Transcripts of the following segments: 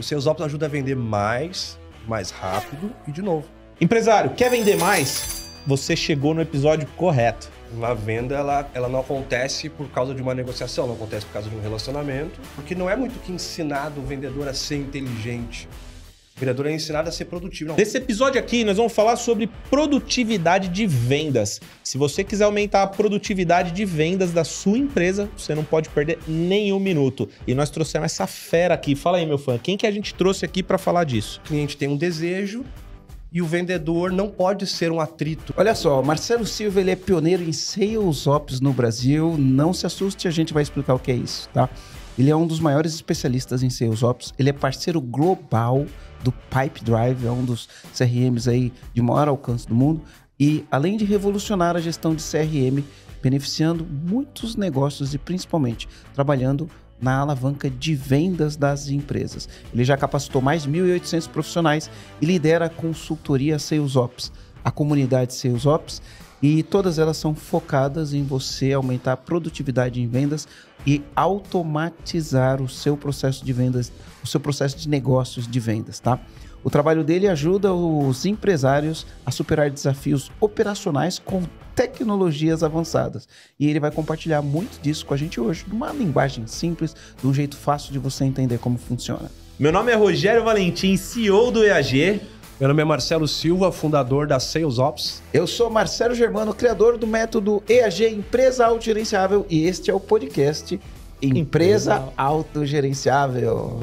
Os seus Ops ajuda a vender mais, mais rápido e de novo. Empresário, quer vender mais? Você chegou no episódio correto. A venda ela, ela não acontece por causa de uma negociação, não acontece por causa de um relacionamento, porque não é muito que ensinado o vendedor a ser inteligente. Vendedor é ensinado a ser produtivo. Não. Nesse episódio aqui, nós vamos falar sobre produtividade de vendas. Se você quiser aumentar a produtividade de vendas da sua empresa, você não pode perder nenhum minuto. E nós trouxemos essa fera aqui. Fala aí, meu fã, quem que a gente trouxe aqui para falar disso? O cliente tem um desejo, e o vendedor não pode ser um atrito. Olha só, Marcelo Silva ele é pioneiro em sales ops no Brasil. Não se assuste, a gente vai explicar o que é isso, tá? Ele é um dos maiores especialistas em sales ops. Ele é parceiro global do Pipedrive, é um dos CRMs aí de maior alcance do mundo. E além de revolucionar a gestão de CRM, beneficiando muitos negócios e principalmente trabalhando na alavanca de vendas das empresas. Ele já capacitou mais de 1.800 profissionais e lidera a consultoria Sales Ops, a comunidade Sales Ops, e todas elas são focadas em você aumentar a produtividade em vendas e automatizar o seu processo de vendas, o seu processo de negócios de vendas, tá? O trabalho dele ajuda os empresários a superar desafios operacionais com tecnologias avançadas. E ele vai compartilhar muito disso com a gente hoje, numa linguagem simples, de um jeito fácil de você entender como funciona. Meu nome é Rogério Valentim, CEO do EAG. Meu nome é Marcelo Silva, fundador da Sales Ops. Eu sou Marcelo Germano, criador do método EAG Empresa Autogerenciável e este é o podcast Empresa, Empresa Autogerenciável.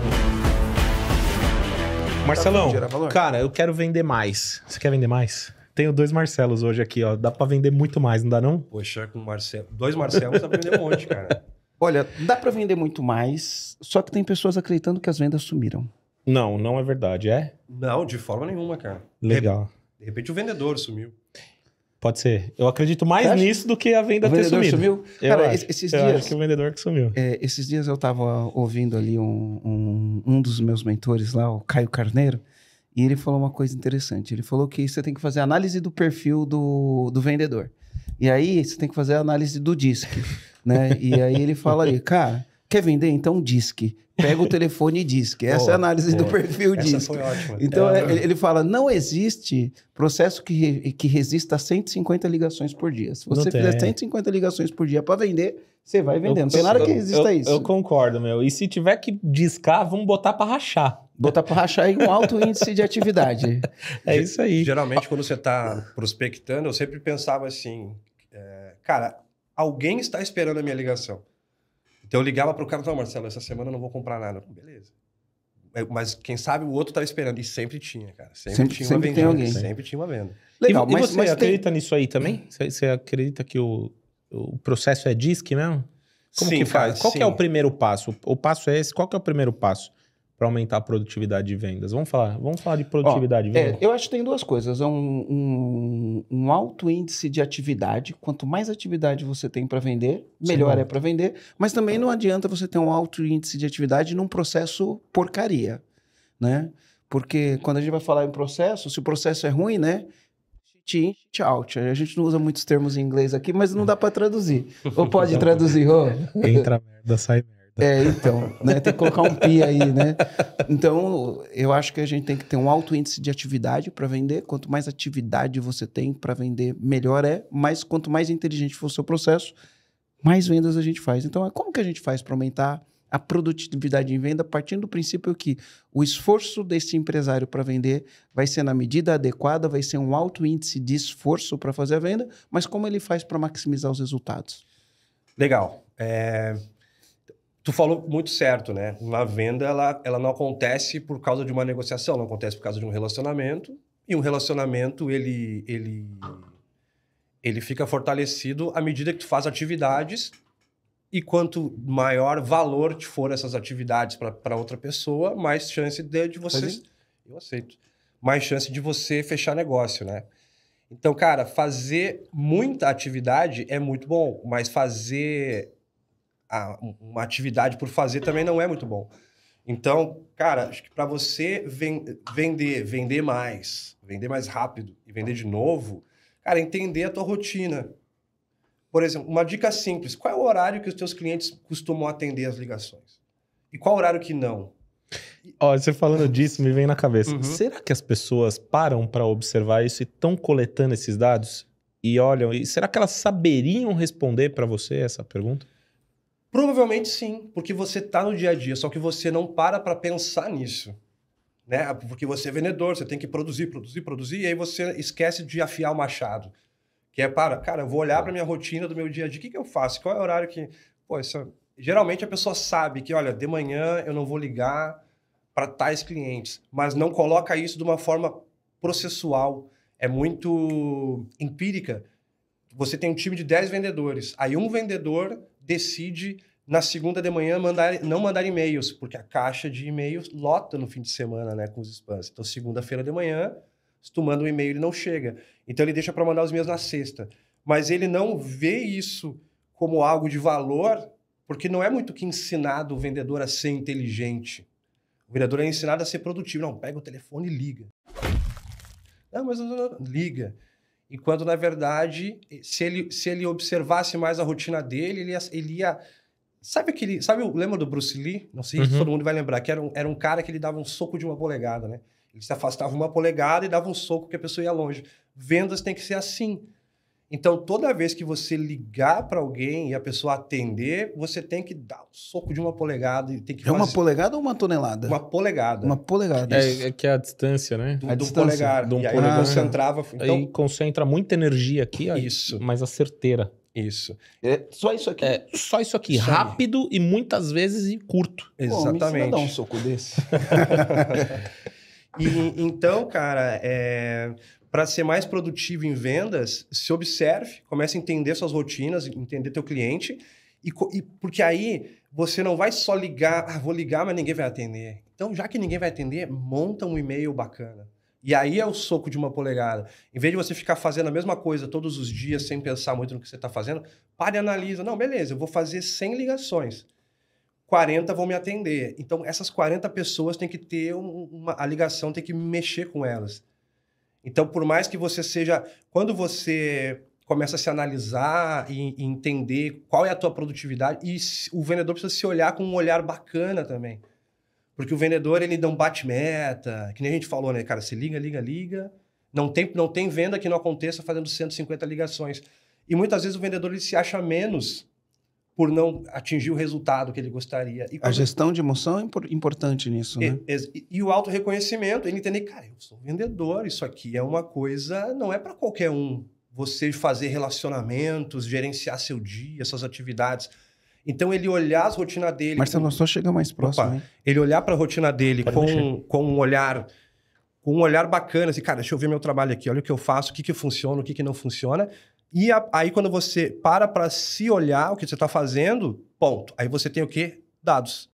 Marcelão, tá cara, eu quero vender mais. Você quer vender mais? Tenho dois Marcelos hoje aqui, ó. Dá para vender muito mais, não dá não? Poxa, com Marcelo, dois Marcelos dá pra vender um monte, cara. Olha, dá para vender muito mais, só que tem pessoas acreditando que as vendas sumiram. Não, não é verdade. É? Não, de forma nenhuma, cara. Legal. De, repente o vendedor sumiu. Pode ser. Eu acredito mais nisso do que a venda o ter sumido. sumiu? Eu cara, acho, esses eu dias. Acho que o vendedor que sumiu. É, esses dias eu tava ouvindo ali um, um, um dos meus mentores lá, o Caio Carneiro. E ele falou uma coisa interessante. Ele falou que você tem que fazer análise do perfil do, do vendedor. E aí você tem que fazer análise do disco, né? E aí ele fala ali, cara, Quer vender? Então disque. Pega o telefone e disque. Essa boa, é a análise boa. do perfil Essa disque. Foi ótima. Então é. é ele fala: não existe processo que, que resista a 150 ligações por dia. Se você fizer 150 ligações por dia para vender, você vai vendendo. Eu, não tem nada que resista eu, a isso. Eu concordo, meu. E se tiver que discar, vamos botar para rachar. Botar para rachar e um alto índice de atividade. É isso aí. Geralmente, quando você está prospectando, eu sempre pensava assim: é, cara, alguém está esperando a minha ligação. Então eu ligava para o cara, não, Marcelo, essa semana eu não vou comprar nada. Falei, Beleza. É, mas quem sabe o outro estava esperando. E sempre tinha, cara. Sempre, sempre tinha sempre uma venda. alguém. Sempre tinha uma venda. Legal, e, mas, e você mas acredita tem... nisso aí também? Você, você, acredita que o, o processo é disque mesmo? Como sim, que faz? Cara, qual é o primeiro passo? O passo é esse, qual é o primeiro passo? para aumentar a produtividade de vendas? Vamos falar, vamos falar de produtividade. Ó, de é, eu acho que tem duas coisas. É um, um, um, alto índice de atividade. Quanto mais atividade você tem para vender, melhor Sim. é para vender. Mas também não adianta você ter um alto índice de atividade num processo porcaria, né? Porque quando a gente vai falar em processo, se o processo é ruim, né? in, out. A gente não usa muitos termos em inglês aqui, mas não dá para traduzir. Ou pode traduzir, oh. Entra merda, sai merda. É, então, né? Tem que colocar um pi aí, né? Então, eu acho que a gente tem que ter um alto índice de atividade para vender. Quanto mais atividade você tem para vender, melhor é. Mas quanto mais inteligente for o seu processo, mais vendas a gente faz. Então, é, como que a gente faz para aumentar a produtividade em venda, partindo do princípio que o esforço desse empresário para vender vai ser na medida adequada, vai ser um alto índice de esforço para fazer a venda, mas como ele faz para maximizar os resultados? Legal. É, Tu falou muito certo, né? Uma venda, ela, ela não acontece por causa de uma negociação, não acontece por causa de um relacionamento. E um relacionamento, ele, ele, ele fica fortalecido à medida que tu faz atividades. E quanto maior valor te for essas atividades para outra pessoa, mais chance de, de você. É. Eu aceito. Mais chance de você fechar negócio, né? Então, cara, fazer muita atividade é muito bom, mas fazer a, uma atividade por fazer também não é muito bom. Então, cara, acho que para você ven vender, vender mais, vender mais rápido e vender de novo, cara, entender a tua rotina. Por exemplo, uma dica simples: qual é o horário que os teus clientes costumam atender as ligações? E qual horário que não? olha você falando disso, me vem na cabeça. Uhum. Será que as pessoas param para observar isso e estão coletando esses dados? E olham, e será que elas saberiam responder para você essa pergunta? Provavelmente sim, porque você está no dia a dia, só que você não para para pensar nisso. Né? Porque você é vendedor, você tem que produzir, produzir, produzir, e aí você esquece de afiar o machado. Que é para, cara, eu vou olhar para minha rotina do meu dia a dia, o que, que eu faço? Qual é o horário que. Pô, Geralmente a pessoa sabe que, olha, de manhã eu não vou ligar para tais clientes, mas não coloca isso de uma forma processual, é muito empírica. Você tem um time de 10 vendedores, aí um vendedor decide na segunda de manhã mandar, não mandar e-mails, porque a caixa de e-mails lota no fim de semana, né, com os spams. Então, segunda-feira de manhã, se tu manda um e-mail, ele não chega. Então, ele deixa para mandar os meus na sexta. Mas ele não vê isso como algo de valor, porque não é muito que ensinado o vendedor a ser inteligente. O vendedor é ensinado a ser produtivo. Não, pega o telefone e liga. Não, mas liga. E quando, na verdade, se ele, se ele observasse mais a rotina dele, ele ia. Ele ia sabe aquele. Sabe o lema do Bruce Lee? Não sei uhum. se todo mundo vai lembrar, que era um, era um cara que ele dava um soco de uma polegada, né? Ele se afastava uma polegada e dava um soco que a pessoa ia longe. Vendas tem que ser assim. Então, toda vez que você ligar para alguém e a pessoa atender, você tem que dar um soco de uma polegada e tem que É uma polegada ou uma tonelada? Uma polegada. Uma polegada. É, é que é a distância, né? Do, a do distância. polegar. Do um e polegar. aí concentrava. Então... Aí concentra muita energia aqui, isso. mas a certeira. Isso. É, só isso aqui. É, só isso aqui. Isso rápido aí. e muitas vezes e curto. Exatamente. Pô, me um soco desse. e, então, cara, é, para ser mais produtivo em vendas, se observe, comece a entender suas rotinas, entender teu cliente, e, e porque aí você não vai só ligar, ah, vou ligar, mas ninguém vai atender. Então, já que ninguém vai atender, monta um e-mail bacana. E aí é o soco de uma polegada. Em vez de você ficar fazendo a mesma coisa todos os dias sem pensar muito no que você está fazendo, pare e analisa. Não, beleza, eu vou fazer 100 ligações. 40 vão me atender. Então, essas 40 pessoas têm que ter uma. A ligação tem que mexer com elas. Então, por mais que você seja. Quando você começa a se analisar e, e entender qual é a tua produtividade, e o vendedor precisa se olhar com um olhar bacana também. Porque o vendedor, ele não bate meta, que nem a gente falou, né? Cara, se liga, liga, liga. Não tem, não tem venda que não aconteça fazendo 150 ligações. E muitas vezes o vendedor ele se acha menos por não atingir o resultado que ele gostaria. E a gestão de emoção é importante nisso, né? E, e, e o auto-reconhecimento, ele entender, cara, eu sou vendedor, isso aqui é uma coisa, não é para qualquer um você fazer relacionamentos, gerenciar seu dia, suas atividades. Então, ele olhar as rotinas dele... Marcelo, com... só chega mais próximo, Opa, hein? Ele olhar para a rotina dele com, com um olhar com um olhar bacana, assim, cara, deixa eu ver meu trabalho aqui, olha o que eu faço, o que, que funciona, o que, que não funciona, e a, aí, quando você para para se olhar o que você está fazendo, ponto. Aí você tem o quê? Dados.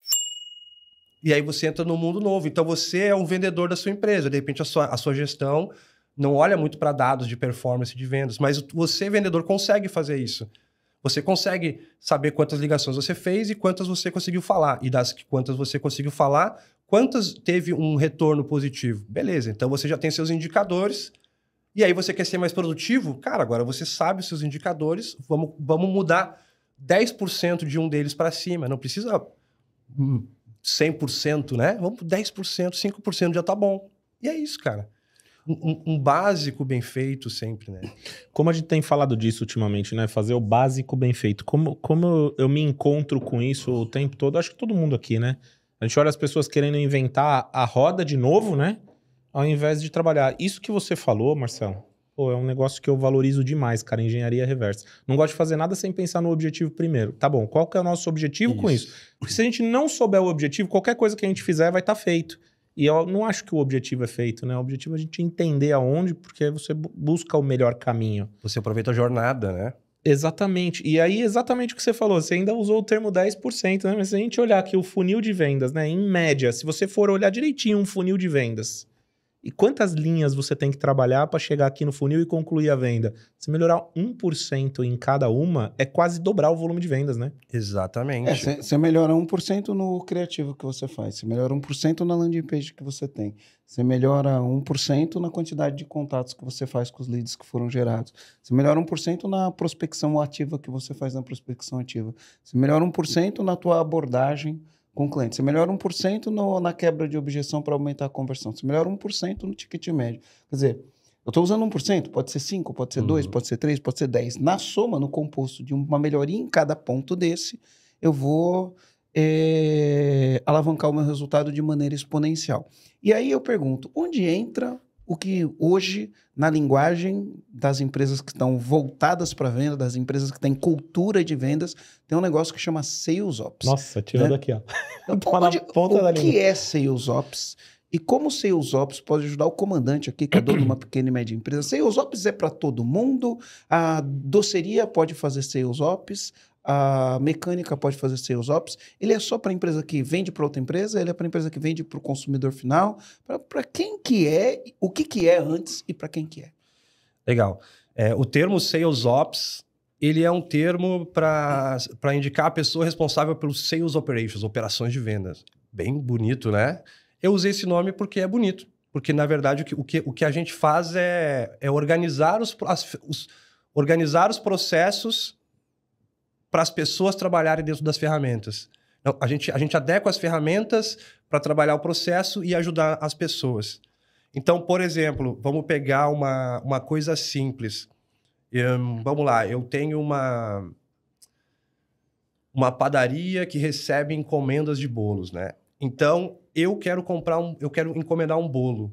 E aí você entra no mundo novo. Então você é um vendedor da sua empresa. De repente, a sua, a sua gestão não olha muito para dados de performance de vendas, mas você, vendedor, consegue fazer isso. Você consegue saber quantas ligações você fez e quantas você conseguiu falar. E das quantas você conseguiu falar, quantas teve um retorno positivo. Beleza, então você já tem seus indicadores e aí você quer ser mais produtivo? Cara, agora você sabe os seus indicadores, vamos, vamos mudar 10% de um deles para cima. Não precisa 100%, hum, né? Vamos 10%, 5% já tá bom. E é isso, cara. Um, um, básico bem feito sempre, né? Como a gente tem falado disso ultimamente, né? Fazer o básico bem feito. Como, como eu me encontro com isso o tempo todo, acho que todo mundo aqui, né? A gente olha as pessoas querendo inventar a roda de novo, né? ao invés de trabalhar. Isso que você falou, Marcelo, pô, é um negócio que eu valorizo demais, cara, engenharia reversa. Não gosto de fazer nada sem pensar no objetivo primeiro. Tá bom, qual que é o nosso objetivo isso. com isso? Porque se a gente não souber o objetivo, qualquer coisa que a gente fizer vai estar tá feito. E eu não acho que o objetivo é feito, né? O objetivo é a gente entender aonde, porque você busca o melhor caminho. Você aproveita a jornada, né? Exatamente. E aí, exatamente o que você falou, você ainda usou o termo 10%, né? Mas se a gente olhar aqui o funil de vendas, né? Em média, se você for olhar direitinho um funil de vendas, e quantas linhas você tem que trabalhar para chegar aqui no funil e concluir a venda? Se melhorar 1% em cada uma, é quase dobrar o volume de vendas, né? Exatamente. Você é, se, melhora 1% no criativo que você faz, você melhora 1% na landing page que você tem, você melhora 1% na quantidade de contatos que você faz com os leads que foram gerados, você melhora 1% na prospecção ativa que você faz na prospecção ativa, você melhora 1% na tua abordagem com o cliente. Você melhora 1% no, na quebra de objeção para aumentar a conversão. Você melhora 1% no ticket médio. Quer dizer, eu estou usando 1%, pode ser 5%, pode ser 2%, uhum. pode ser 3%, pode ser 10%. Na soma, no composto de uma melhoria em cada ponto desse, eu vou é, alavancar o meu resultado de maneira exponencial. E aí eu pergunto, onde entra o que hoje, na linguagem das empresas que estão voltadas para venda, das empresas que têm cultura de vendas, tem um negócio que chama Sales Ops. Nossa, tirando né? aqui, ó. Então, tá da língua. o que é Sales Ops? E como o Sales Ops pode ajudar o comandante aqui, que é dono de uma pequena e média empresa? Sales Ops é para todo mundo, a doceria pode fazer Sales Ops, a mecânica pode fazer seus ops. Ele é só para a empresa que vende para outra empresa, ele é para a empresa que vende para o consumidor final, para quem que é, o que que é antes e para quem que é. Legal. É, o termo sales ops, ele é um termo para indicar a pessoa responsável pelos sales operations, operações de vendas. Bem bonito, né? Eu usei esse nome porque é bonito. Porque, na verdade, o que, o que, o que a gente faz é, é organizar, os, as, os, organizar os processos para as pessoas trabalharem dentro das ferramentas. a, gente, a gente adequa as ferramentas para trabalhar o processo e ajudar as pessoas. Então, por exemplo, vamos pegar uma, uma coisa simples. Um, vamos lá, eu tenho uma, uma padaria que recebe encomendas de bolos, né? Então, eu quero comprar um, eu quero encomendar um bolo.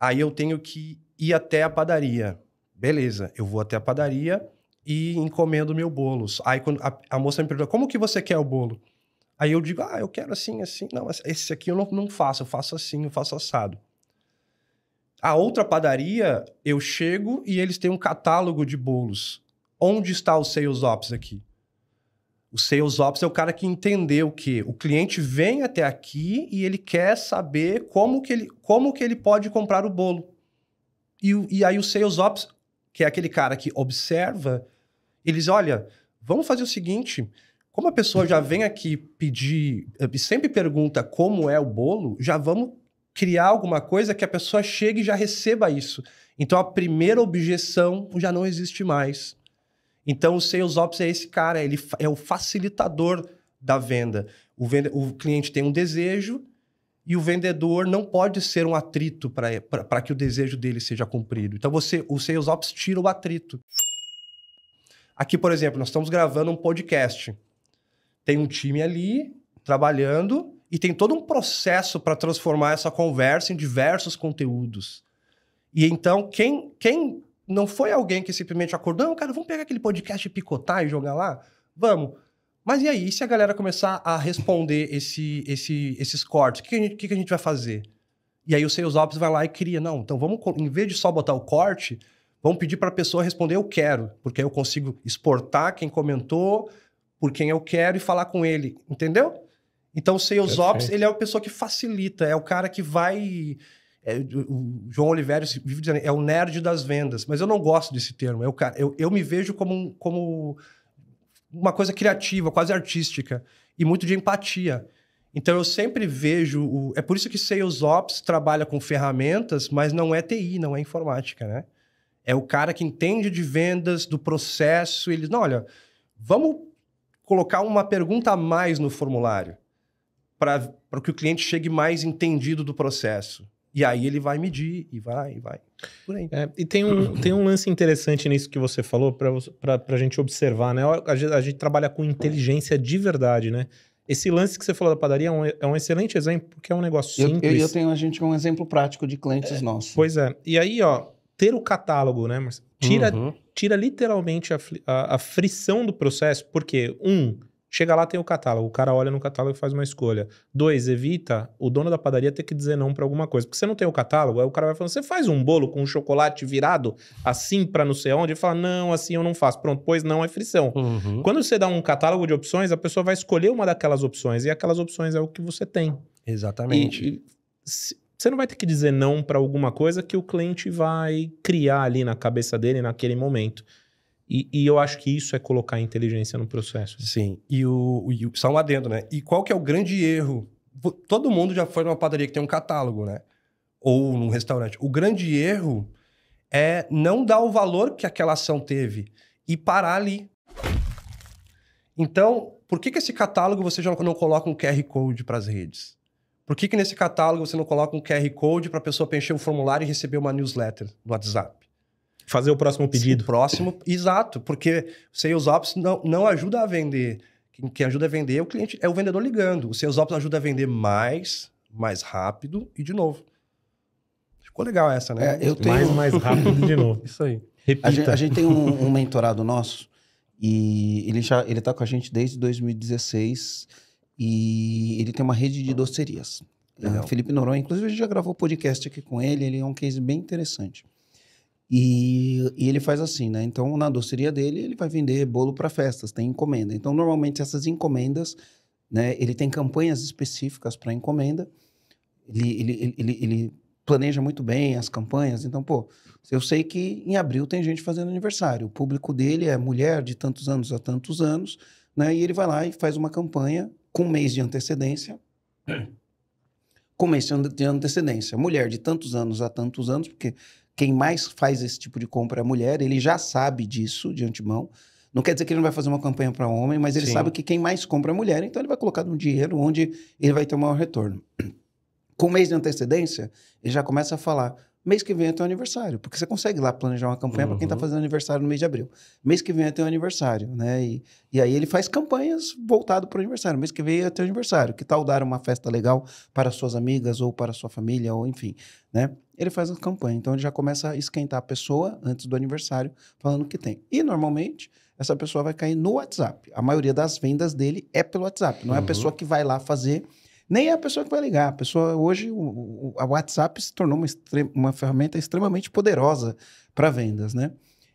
Aí eu tenho que ir até a padaria. Beleza, eu vou até a padaria e encomendo meu bolos. Aí quando a, a, moça me pergunta, como que você quer o bolo? Aí eu digo, ah, eu quero assim, assim. Não, esse aqui eu não, não faço, eu faço assim, eu faço assado. A outra padaria, eu chego e eles têm um catálogo de bolos. Onde está o sales ops aqui? O sales ops é o cara que entendeu que o cliente vem até aqui e ele quer saber como que ele, como que ele pode comprar o bolo. E, e aí o sales ops, que é aquele cara que observa, eles, olha, vamos fazer o seguinte. Como a pessoa já vem aqui pedir eh, sempre pergunta como é o bolo, já vamos criar alguma coisa que a pessoa chegue e já receba isso. Então a primeira objeção já não existe mais. Então o sales ops é esse cara, ele é o facilitador da venda. O, vende... o cliente tem um desejo e o vendedor não pode ser um atrito para que o desejo dele seja cumprido. Então você, o sales ops tira o atrito. Aqui, por exemplo, nós estamos gravando um podcast. Tem um time ali trabalhando e tem todo um processo para transformar essa conversa em diversos conteúdos. E então, quem, quem não foi alguém que simplesmente acordou, não, cara, vamos pegar aquele podcast e picotar e jogar lá? Vamos. Mas e aí, se a galera começar a responder esse, esse, esses cortes, o que, que, que, a gente vai fazer? E aí o Sales Ops vai lá e cria, não, então vamos, em vez de só botar o corte, Vamos pedir para a pessoa responder eu quero, porque aí eu consigo exportar quem comentou, por quem eu quero e falar com ele, entendeu? Então o Sales Perfeito. Ops, ele é a pessoa que facilita, é o cara que vai é, o João Oliveira vive dizendo, é o nerd das vendas, mas eu não gosto desse termo. Eu, é eu, eu me vejo como, um, como uma coisa criativa, quase artística, e muito de empatia. Então eu sempre vejo. O... É por isso que Sales Ops trabalha com ferramentas, mas não é TI, não é informática, né? É o cara que entende de vendas, do processo. Ele, não, olha, vamos colocar uma pergunta a mais no formulário para que o cliente chegue mais entendido do processo. E aí ele vai medir e vai, e vai. Por aí. É, e tem um, tem um lance interessante nisso que você falou para a gente observar, né? A gente, a gente, trabalha com inteligência de verdade, né? Esse lance que você falou da padaria é um, é um excelente exemplo, porque é um negócio simples. Eu, eu, eu tenho a gente um exemplo prático de clientes é, nossos. Pois é. E aí, ó, ter o catálogo, né, Marcelo? Tira, uhum. tira literalmente a, a, a, frição do processo, porque, um, chega lá tem o catálogo, o cara olha no catálogo e faz uma escolha. Dois, evita o dono da padaria ter que dizer não para alguma coisa, porque você não tem o catálogo, aí o cara vai falando, você faz um bolo com um chocolate virado assim para não sei onde, e fala, não, assim eu não faço. Pronto, pois não, é frição. Uhum. Quando você dá um catálogo de opções, a pessoa vai escolher uma daquelas opções, e aquelas opções é o que você tem. Exatamente. E, e, se, você não vai ter que dizer não para alguma coisa que o cliente vai criar ali na cabeça dele naquele momento. E, e eu acho que isso é colocar inteligência no processo. Né? Sim, e o, e o só um adendo, né? E qual que é o grande erro? Todo mundo já foi numa padaria que tem um catálogo, né? Ou num restaurante. O grande erro é não dar o valor que aquela ação teve e parar ali. Então, por que, que esse catálogo você já não coloca um QR Code para as redes? Por que, que nesse catálogo você não coloca um QR Code para a pessoa preencher um formulário e receber uma newsletter do WhatsApp? Fazer o próximo pedido. O próximo, exato, porque o Sales Ops não, não ajuda a vender. Quem, quem ajuda a vender é o cliente, é o vendedor ligando. O Sales Ops ajuda a vender mais, mais rápido e de novo. Ficou legal essa, né? É, eu tenho... Mais, mais rápido de novo. Isso aí. Repita. A gente, a gente tem um, um mentorado nosso e ele já ele está com a gente desde 2016 e ele tem uma rede de docerias. Legal. Ah, Felipe Noronha, inclusive, a gente já gravou podcast aqui com ele, ele é um case bem interessante. E, e ele faz assim, né? Então, na doceria dele, ele vai vender bolo para festas, tem encomenda. Então, normalmente, essas encomendas, né? Ele tem campanhas específicas para encomenda. Ele, ele, ele, ele, planeja muito bem as campanhas. Então, pô, eu sei que em abril tem gente fazendo aniversário. O público dele é mulher de tantos anos a tantos anos, né? E ele vai lá e faz uma campanha com mês de antecedência. Com mês de antecedência. Mulher de tantos anos a tantos anos, porque quem mais faz esse tipo de compra é a mulher, ele já sabe disso de antemão. Não quer dizer que ele não vai fazer uma campanha para homem, mas ele Sim. sabe que quem mais compra é mulher, então ele vai colocar um dinheiro onde ele vai ter o maior retorno. Com mês de antecedência, ele já começa a falar: Mês que vem é teu aniversário, porque você consegue lá planejar uma campanha tá uhum. para quem está fazendo aniversário no mês de abril. Mês que vem é teu aniversário, né? E, e aí ele faz campanhas voltado para o aniversário. Mês que vem é teu aniversário. Que tal dar uma festa legal para suas amigas ou para sua família, ou enfim, né? Ele faz a campanha. Então ele já começa a esquentar a pessoa antes do aniversário, falando o que tem. E normalmente essa pessoa vai cair no WhatsApp. A maioria das vendas dele é pelo WhatsApp. Não uhum. é a uhum. pessoa que vai lá fazer nem é a pessoa que vai ligar. A pessoa hoje, o, a WhatsApp se tornou uma, uma ferramenta extremamente poderosa para vendas, né?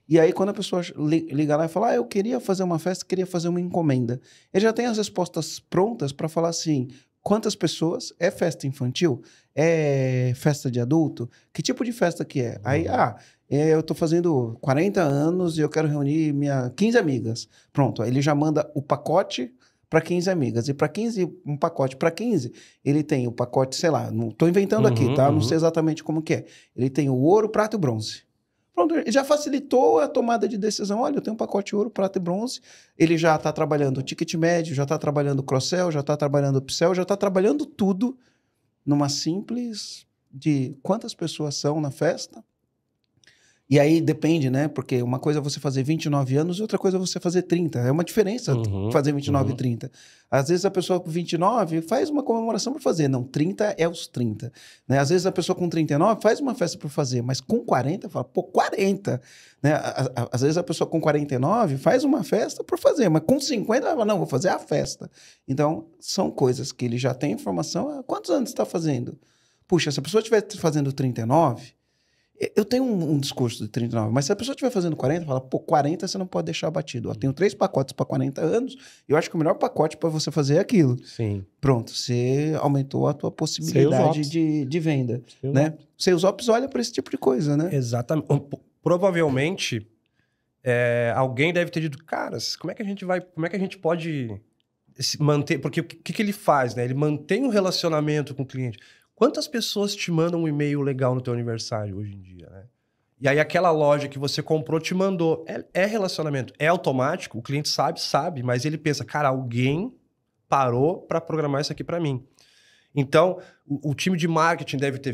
E aí, quando a pessoa liga lá e fala, ah, eu queria fazer uma festa, queria fazer uma encomenda, ele já tem as respostas prontas para falar assim: quantas pessoas? É festa infantil? É festa de adulto? Que tipo de festa que é? Uhum. Aí, ah, é, eu estou fazendo 40 anos e eu quero reunir minha 15 amigas. Pronto, aí ele já manda o pacote para 15 amigas. E para 15, um pacote para 15, ele tem o pacote, sei lá, não estou inventando uhum, aqui, tá? Uhum. Não sei exatamente como que é. Ele tem o ouro, prata e bronze. Pronto, já facilitou a tomada de decisão. Olha, eu tenho um pacote ouro, prata e bronze. Ele já está trabalhando ticket médio, já está trabalhando cross-sell, já está trabalhando upsell, já está trabalhando tudo numa simples de quantas pessoas são na festa, e aí depende, né? Porque uma coisa é você fazer 29 anos e outra coisa é você fazer 30. É uma diferença uhum, fazer 29 uhum. e 30. Às vezes a pessoa com 29 faz uma comemoração para fazer. Não, 30 é os 30. Né? Às vezes a pessoa com 39 faz uma festa para fazer, mas com 40 fala, pô, 40. Né? Às vezes a pessoa com 49 faz uma festa para fazer, mas com 50 ela fala, não, vou fazer a festa. Então, são coisas que ele já tem informação. Quantos anos está fazendo? Puxa, se a pessoa estiver fazendo 39 eu tenho um, um, discurso de 39, mas se a pessoa estiver fazendo 40, fala, pô, 40 você não pode deixar batido. Eu hum. tenho três pacotes para 40 anos, eu acho que o melhor pacote para você fazer é aquilo. Sim. Pronto, você aumentou a tua possibilidade de, de venda, Você né? Seus ops olha para esse tipo de coisa, né? Exatamente. Provavelmente é, alguém deve ter dito, caras, como é que a gente vai, como é que a gente pode manter, porque o que, que ele faz, né? Ele mantém um relacionamento com o cliente. Quantas pessoas te mandam um e-mail legal no teu aniversário hoje em dia, né? E aí aquela loja que você comprou te mandou. É, é relacionamento, é automático, o cliente sabe, sabe, mas ele pensa, cara, alguém parou para programar isso aqui para mim. Então, o, o, time de marketing deve ter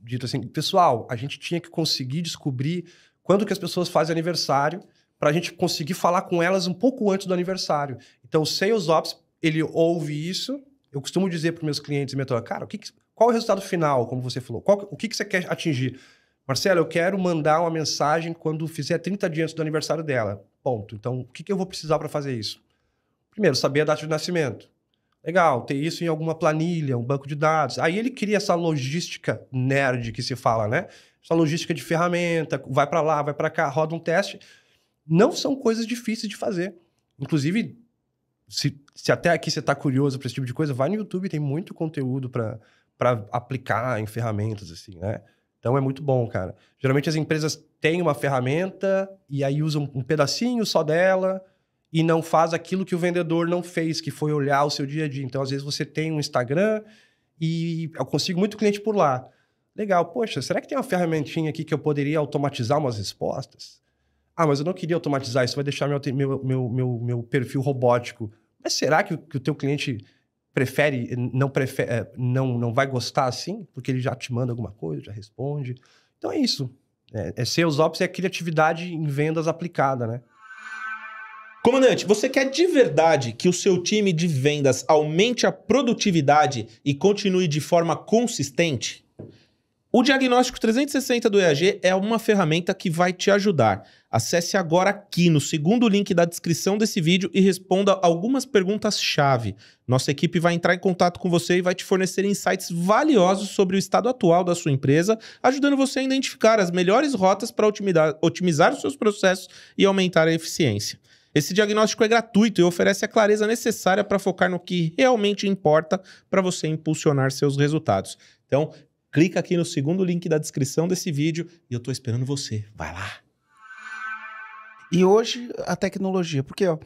dito assim, pessoal, a gente tinha que conseguir descobrir quando que as pessoas fazem aniversário para a gente conseguir falar com elas um pouco antes do aniversário. Então, o Sales Ops, ele ouve isso. Eu costumo dizer para meus clientes e mentor, cara, o que, que qual o resultado final, como você falou? Qual, o que, que você quer atingir? Marcelo, eu quero mandar uma mensagem quando fizer 30 dias antes do aniversário dela. Ponto. Então, o que, que eu vou precisar para fazer isso? Primeiro, saber a data de nascimento. Legal, ter isso em alguma planilha, um banco de dados. Aí ele cria essa logística nerd que se fala, né? Essa logística de ferramenta, vai para lá, vai para cá, roda um teste. Não são coisas difíceis de fazer. Inclusive, se, se até aqui você está curioso para esse tipo de coisa, vai no YouTube, tem muito conteúdo para para aplicar em ferramentas, assim, né? Então é muito bom, cara. Geralmente as empresas têm uma ferramenta e aí usam um pedacinho só dela e não faz aquilo que o vendedor não fez, que foi olhar o seu dia a dia. Então, às vezes, você tem um Instagram e eu consigo muito cliente por lá. Legal, poxa, será que tem uma ferramentinha aqui que eu poderia automatizar umas respostas? Ah, mas eu não queria automatizar, isso vai deixar meu, meu, meu, meu, meu perfil robótico. Mas será que, que o teu cliente prefere, não, prefere eh, não, não vai gostar assim, porque ele já te manda alguma coisa, já responde. Então é isso. É, é sales ops é criatividade em vendas aplicada, né? Comandante, você quer de verdade que o seu time de vendas aumente a produtividade e continue de forma consistente? O diagnóstico 360 do EAG é uma ferramenta que vai te ajudar. Acesse agora aqui no segundo link da descrição desse vídeo e responda algumas perguntas-chave. Nossa equipe vai entrar em contato com você e vai te fornecer insights valiosos sobre o estado atual da sua empresa, ajudando você a identificar as melhores rotas para otimizar, otimizar os seus processos e aumentar a eficiência. Esse diagnóstico é gratuito e oferece a clareza necessária para focar no que realmente importa para você impulsionar seus resultados. Então, clica aqui no segundo link da descrição desse vídeo e eu estou esperando você. Vai lá. E hoje a tecnologia, porque ó,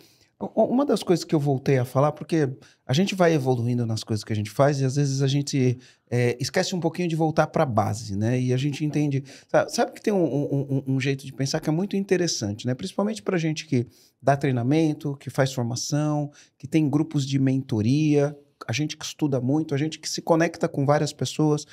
uma das coisas que eu voltei a falar, porque a gente vai evoluindo nas coisas que a gente faz e às vezes a gente é, esquece um pouquinho de voltar para a base, né? E a gente entende. Sabe, sabe que tem um, um, um, jeito de pensar que é muito interessante, né? Principalmente para gente que dá treinamento, que faz formação, que tem grupos de mentoria, a gente que estuda muito, a gente que se conecta com várias pessoas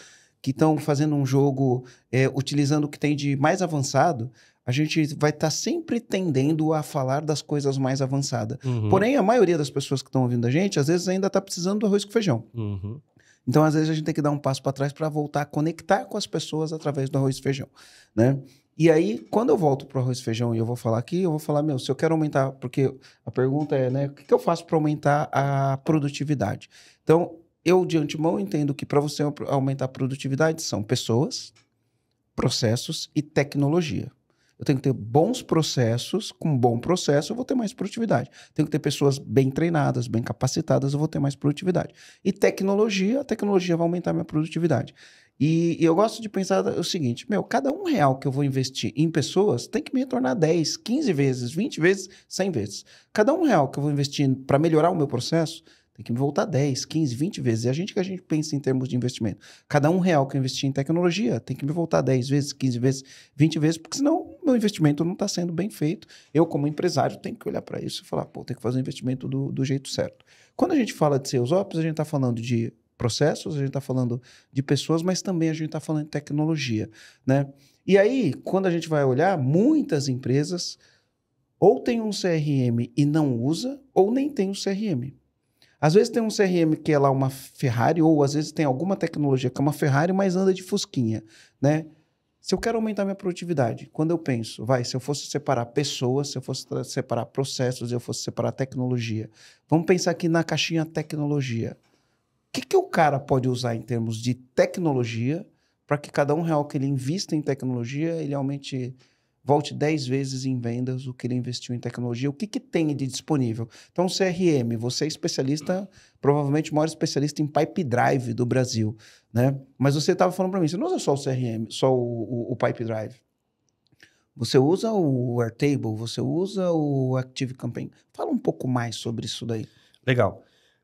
que estão fazendo um jogo é, utilizando o que tem de mais avançado, a gente vai estar tá sempre tendendo a falar das coisas mais avançadas. Uhum. Porém, a maioria das pessoas que estão ouvindo a gente, às vezes ainda está precisando do arroz com feijão. Uhum. Então, às vezes, a gente tem que dar um passo para trás para voltar a conectar com as pessoas através do arroz e feijão, né? E aí, quando eu volto para o arroz e feijão e eu vou falar aqui, eu vou falar, meu, se eu quero aumentar, porque a pergunta é, né, o que, que eu faço para aumentar a produtividade? Então, eu, de antemão, entendo que para você aumentar a produtividade são pessoas, processos e tecnologia. Eu tenho que ter bons processos, com bom processo eu vou ter mais produtividade. Tenho que ter pessoas bem treinadas, bem capacitadas, eu vou ter mais produtividade. E tecnologia, a tecnologia vai aumentar a minha produtividade. E, e, eu gosto de pensar o seguinte, meu, cada um real que eu vou investir em pessoas tem que me retornar 10, 15 vezes, 20 vezes, 100 vezes. Cada um real que eu vou investir para melhorar o meu processo tem que voltar 10, 15, 20 vezes. É a gente que a gente pensa em termos de investimento. Cada um real que eu investir em tecnologia tem que me voltar 10 vezes, 15 vezes, 20 vezes, porque senão meu investimento não está sendo bem feito. Eu, como empresário, tenho que olhar para isso e falar, pô, tem que fazer o um investimento do, do jeito certo. Quando a gente fala de seus ops, a gente está falando de processos, a gente está falando de pessoas, mas também a gente está falando de tecnologia, né? E aí, quando a gente vai olhar, muitas empresas ou tem um CRM e não usa, ou nem tem um CRM. Às vezes tem um CRM que é lá uma Ferrari, ou às vezes tem alguma tecnologia que é uma Ferrari, mas anda de fusquinha, né? Se eu quero aumentar minha produtividade, quando eu penso, vai, se eu fosse separar pessoas, se eu fosse separar processos, se eu fosse separar tecnologia, vamos pensar aqui na caixinha tecnologia. O que, que o cara pode usar em termos de tecnologia para que cada um real que ele invista em tecnologia, ele aumente volte 10 vezes em vendas o que ele investiu em tecnologia, o que, que tem de disponível. Então, CRM, você é especialista, provavelmente o maior especialista em pipe drive do Brasil, né? Mas você estava falando para mim, você não usa só o CRM, só o, o, o pipe drive. Você usa o Airtable, você usa o Active Campaign. Fala um pouco mais sobre isso daí. Legal.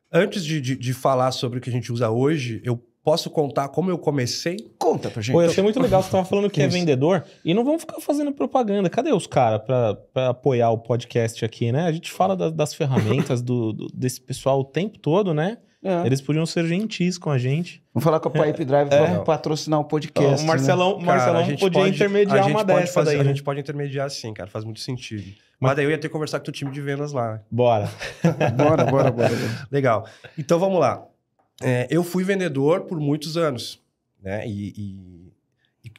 Antes de, de, de falar sobre o que a gente usa hoje, eu Posso contar como eu comecei? Conta pra gente. Pô, eu achei muito legal. Você tava falando que é vendedor e não vamos ficar fazendo propaganda. Cadê os caras pra, pra apoiar o podcast aqui, né? A gente fala da, das ferramentas do, do, desse pessoal o tempo todo, né? É. Eles podiam ser gentis com a gente. Vamos falar com a Pipe Drive é. patrocinar o podcast. O Marcelão, né? Marcelão cara, podia pode, intermediar uma dessa fazer, daí. A né? gente pode intermediar sim, cara. Faz muito sentido. Mas, daí eu ia ter que conversar com o time de vendas lá. Bora. bora, bora, bora. Legal. Então vamos lá é, eu fui vendedor por muitos anos, né? E, e,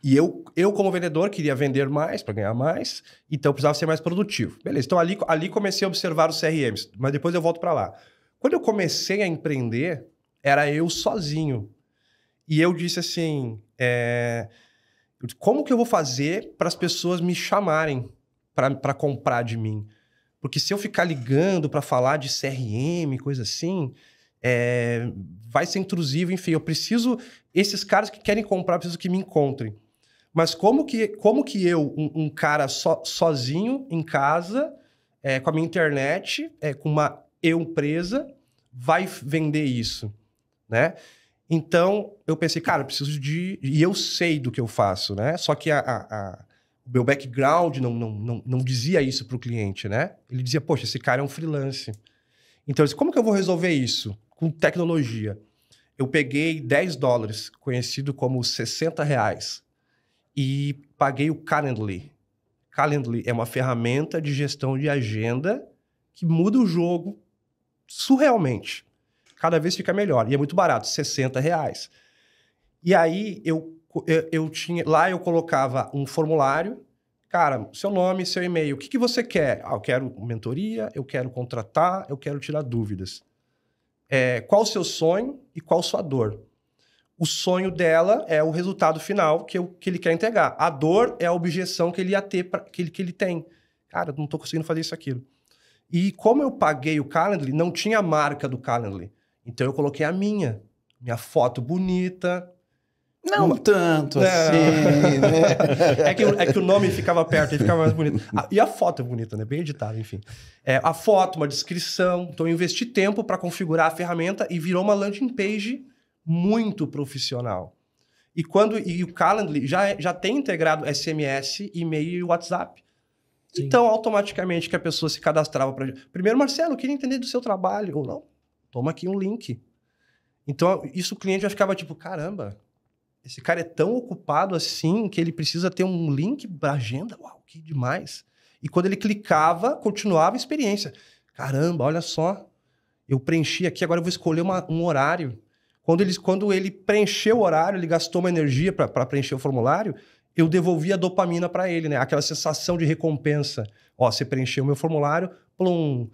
e eu, eu, como vendedor, queria vender mais para ganhar mais, então precisava ser mais produtivo. Beleza, então ali, ali comecei a observar os CRMs, mas depois eu volto para lá. Quando eu comecei a empreender, era eu sozinho. E eu disse assim: é, como que eu vou fazer para as pessoas me chamarem para comprar de mim? Porque se eu ficar ligando para falar de CRM, coisa assim, é, vai ser intrusivo, enfim, eu preciso. Esses caras que querem comprar, preciso que me encontrem. Mas como que, como que eu, um, um cara so, sozinho em casa, é, com a minha internet, é, com uma empresa, vai vender isso, né? Então eu pensei, cara, eu preciso de e eu sei do que eu faço, né? Só que a, a, a meu background não, não, não, não dizia isso para o cliente, né? Ele dizia, poxa, esse cara é um freelance. Então eu disse, como que eu vou resolver isso? com tecnologia. Eu peguei 10 dólares, conhecido como 60 reais, e paguei o Calendly. Calendly é uma ferramenta de gestão de agenda que muda o jogo surrealmente. Cada vez fica melhor. E é muito barato, 60 reais. E aí eu, eu, eu tinha. Lá eu colocava um formulário. Cara, seu nome, seu e-mail, o que, que você quer? Ah, eu quero mentoria, eu quero contratar, eu quero tirar dúvidas é, qual o seu sonho e qual sua dor. O sonho dela é o resultado final que, eu, que ele quer entregar. A dor é a objeção que ele ia ter, pra, que, ele, que ele tem. Cara, não estou conseguindo fazer isso, aquilo. E como eu paguei o Calendly, não tinha a marca do Calendly. Então eu coloquei a minha. Minha foto bonita, não, tanto assim, né? é, que, é que o nome ficava perto, e ficava mais bonito. Ah, e a foto é bonita, né? Bem editada, enfim. É, a foto, uma descrição. Então, eu investi tempo para configurar a ferramenta e virou uma landing page muito profissional. E quando e o Calendly já, é, já tem integrado SMS, e-mail e WhatsApp. Sim. Então, automaticamente que a pessoa se cadastrava para. Primeiro, Marcelo, queria entender do seu trabalho ou não. Toma aqui um link. Então, isso o cliente já ficava tipo: caramba, esse cara é tão ocupado assim que ele precisa ter um link para agenda. Uau, que demais. E quando ele clicava, continuava a experiência. Caramba, olha só. Eu preenchi aqui, agora eu vou escolher uma, um horário. Quando ele, quando ele preencheu o horário, ele gastou uma energia para preencher o formulário, eu devolvi a dopamina para ele, né? Aquela sensação de recompensa. Ó, você preencheu o meu formulário, plum.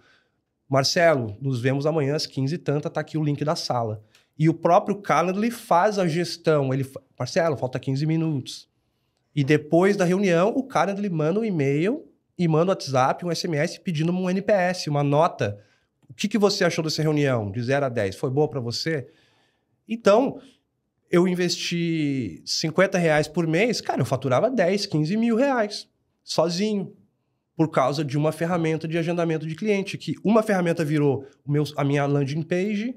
Marcelo, nos vemos amanhã às 15 e tanta, tá aqui o link da sala. E o próprio Calendly faz a gestão. Ele, Marcelo, falta 15 minutos. E depois da reunião, o Calendly manda um e-mail e manda um WhatsApp, um SMS pedindo um NPS, uma nota. O que, que você achou dessa reunião de 0 a 10? Foi boa para você? Então, eu investi 50 reais por mês, cara, eu faturava 10, 15 mil reais sozinho por causa de uma ferramenta de agendamento de cliente, que uma ferramenta virou meu, a minha landing page,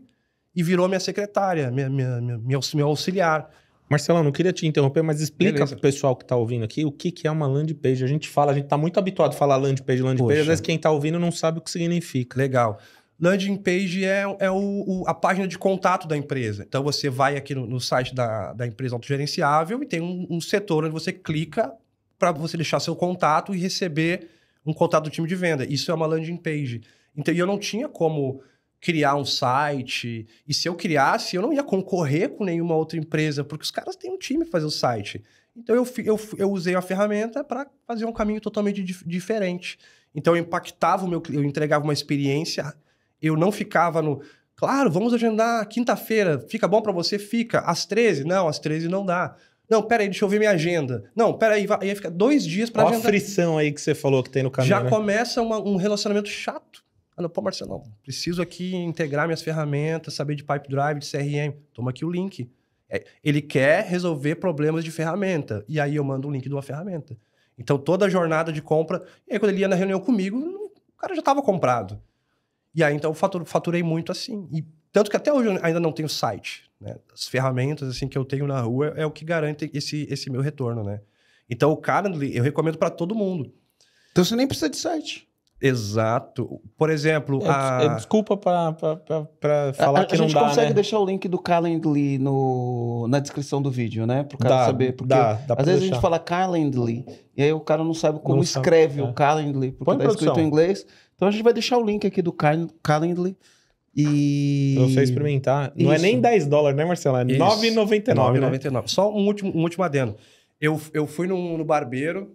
e virou minha secretária, minha, minha, minha, minha auxiliar. Marcelão, não queria te interromper, mas explica para o pessoal que está ouvindo aqui o que, que é uma landing page. A gente fala, a gente está muito habituado a falar landing page, landing Poxa. page, às vezes quem está ouvindo não sabe o que significa. Legal. Landing page é, é o, o, a página de contato da empresa. Então você vai aqui no, no site da, da empresa autogerenciável e tem um, um setor onde você clica para você deixar seu contato e receber um contato do time de venda. Isso é uma landing page. Então eu não tinha como criar um site. E se eu criasse, eu não ia concorrer com nenhuma outra empresa, porque os caras têm um time para fazer o site. Então eu, eu, eu usei a ferramenta para fazer um caminho totalmente dif diferente. Então eu impactava o meu, eu entregava uma experiência, eu não ficava no, claro, vamos agendar quinta-feira, fica bom para você? Fica. Às 13? Não, às 13 não dá. Não, peraí, deixa eu ver minha agenda. Não, peraí, vai, ia ficar dois dias para agendar. a frição aí que você falou que tem no caminho. Já né? começa uma, um relacionamento chato. Ah, não, pô, Marcelo, não. preciso aqui integrar minhas ferramentas, saber de pipe drive, de CRM. Toma aqui o link. É, ele quer resolver problemas de ferramenta. E aí eu mando o link de uma ferramenta. Então, toda a jornada de compra. E aí, quando ele ia na reunião comigo, o cara já estava comprado. E aí, então, eu faturei muito assim. E tanto que até hoje eu ainda não tenho site. Né? As ferramentas assim que eu tenho na rua é o que garante esse, esse meu retorno, né? Então, o cara, eu recomendo para todo mundo. Então, você nem precisa de site. Exato. Por exemplo, é, a... é, desculpa para falar a, que a não dá, A né? gente consegue né? deixar o link do Calendly no, na descrição do vídeo, né? Para o cara dá, saber. Porque dá, dá às vezes deixar. a gente fala Calendly e aí o cara não sabe como não escreve sabe, o é. Calendly, porque Põe tá escrito em inglês. Então a gente vai deixar o link aqui do Calendly. E... Pra você experimentar. Isso. Não é nem 10 dólares, né, Marcelo? É 9,99. 9,99. Né? Só um último, um último adendo. Eu, eu fui no, no barbeiro,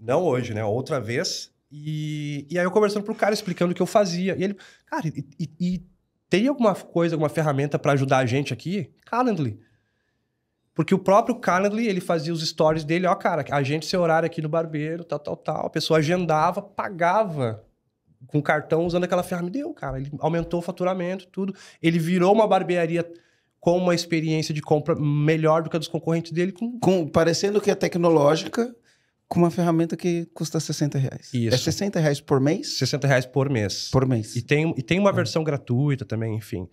não hoje, né? Outra vez e, e aí eu conversando pro cara, explicando o que eu fazia. E ele, cara, e, e, e tem alguma coisa, alguma ferramenta para ajudar a gente aqui? Calendly. Porque o próprio Calendly, ele fazia os stories dele, ó, cara, a gente seu horário aqui no barbeiro, tal, tal, tal. A pessoa agendava, pagava com cartão usando aquela ferramenta. Deu, cara. Ele aumentou o faturamento, tudo. Ele virou uma barbearia com uma experiência de compra melhor do que a dos concorrentes dele. Com... com parecendo que é tecnológica, com uma ferramenta que custa 60 reais. Isso. É 60 reais por mês? 60 reais por mês. Por mês. E tem, e tem uma é. versão gratuita também, enfim.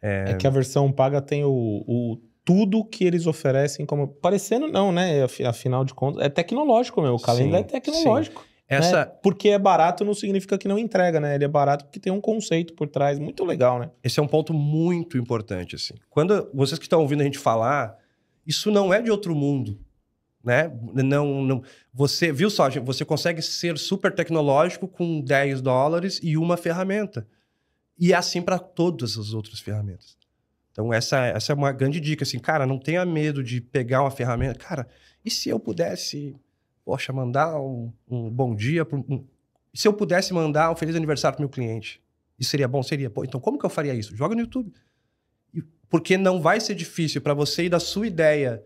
É... é... que a versão paga tem o, o, tudo que eles oferecem como... Parecendo não, né? É, afinal de contas, é tecnológico, meu. O calendário sim, é tecnológico. Né? Essa... Né? Porque é barato não significa que não entrega, né? Ele é barato porque tem um conceito por trás muito legal, né? Esse é um ponto muito importante, assim. Quando vocês que estão ouvindo a gente falar, isso não é de outro mundo né? Não, não, você viu só, você consegue ser super tecnológico com 10 dólares e uma ferramenta. E é assim para todas as outras ferramentas. Então essa, essa é uma grande dica assim, cara, não tenha medo de pegar uma ferramenta, cara. E se eu pudesse, poxa, mandar um, um bom dia um, se eu pudesse mandar um feliz aniversário para meu cliente, isso seria bom, seria. Pô, então como que eu faria isso? Joga no YouTube. Porque não vai ser difícil para você ir da sua ideia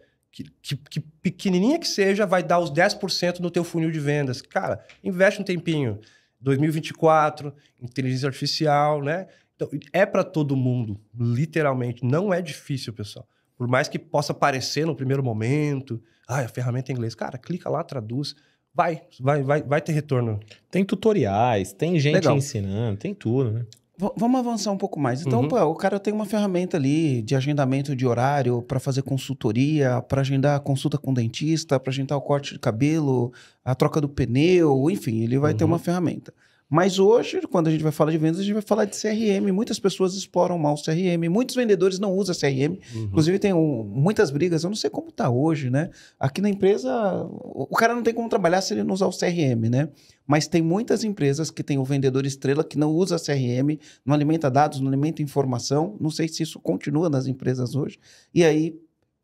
que, que, pequenininha que seja, vai dar os 10% no teu funil de vendas. Cara, investe um tempinho. 2024, inteligência artificial, né? Então, é para todo mundo, literalmente. Não é difícil, pessoal. Por mais que possa parecer no primeiro momento, ah, a ferramenta é em inglês. Cara, clica lá, traduz. Vai, vai, vai, vai ter retorno. Tem tutoriais, tem gente Legal. ensinando, tem tudo, né? V vamos avançar um pouco mais. Então, uhum. pô, o cara tem uma ferramenta ali de agendamento de horário para fazer consultoria, para agendar consulta com dentista, para agendar o corte de cabelo, a troca do pneu, enfim, ele vai uhum. ter uma ferramenta. Mas hoje, quando a gente vai falar de vendas, a gente vai falar de CRM. Muitas pessoas exploram mal o CRM. Muitos vendedores não usam CRM. Uhum. Inclusive, tem um, muitas brigas. Eu não sei como está hoje, né? Aqui na empresa, o cara não tem como trabalhar se ele não usar o CRM, né? Mas tem muitas empresas que tem o vendedor estrela que não usa CRM, não alimenta dados, não alimenta informação. Não sei se isso continua nas empresas hoje. E aí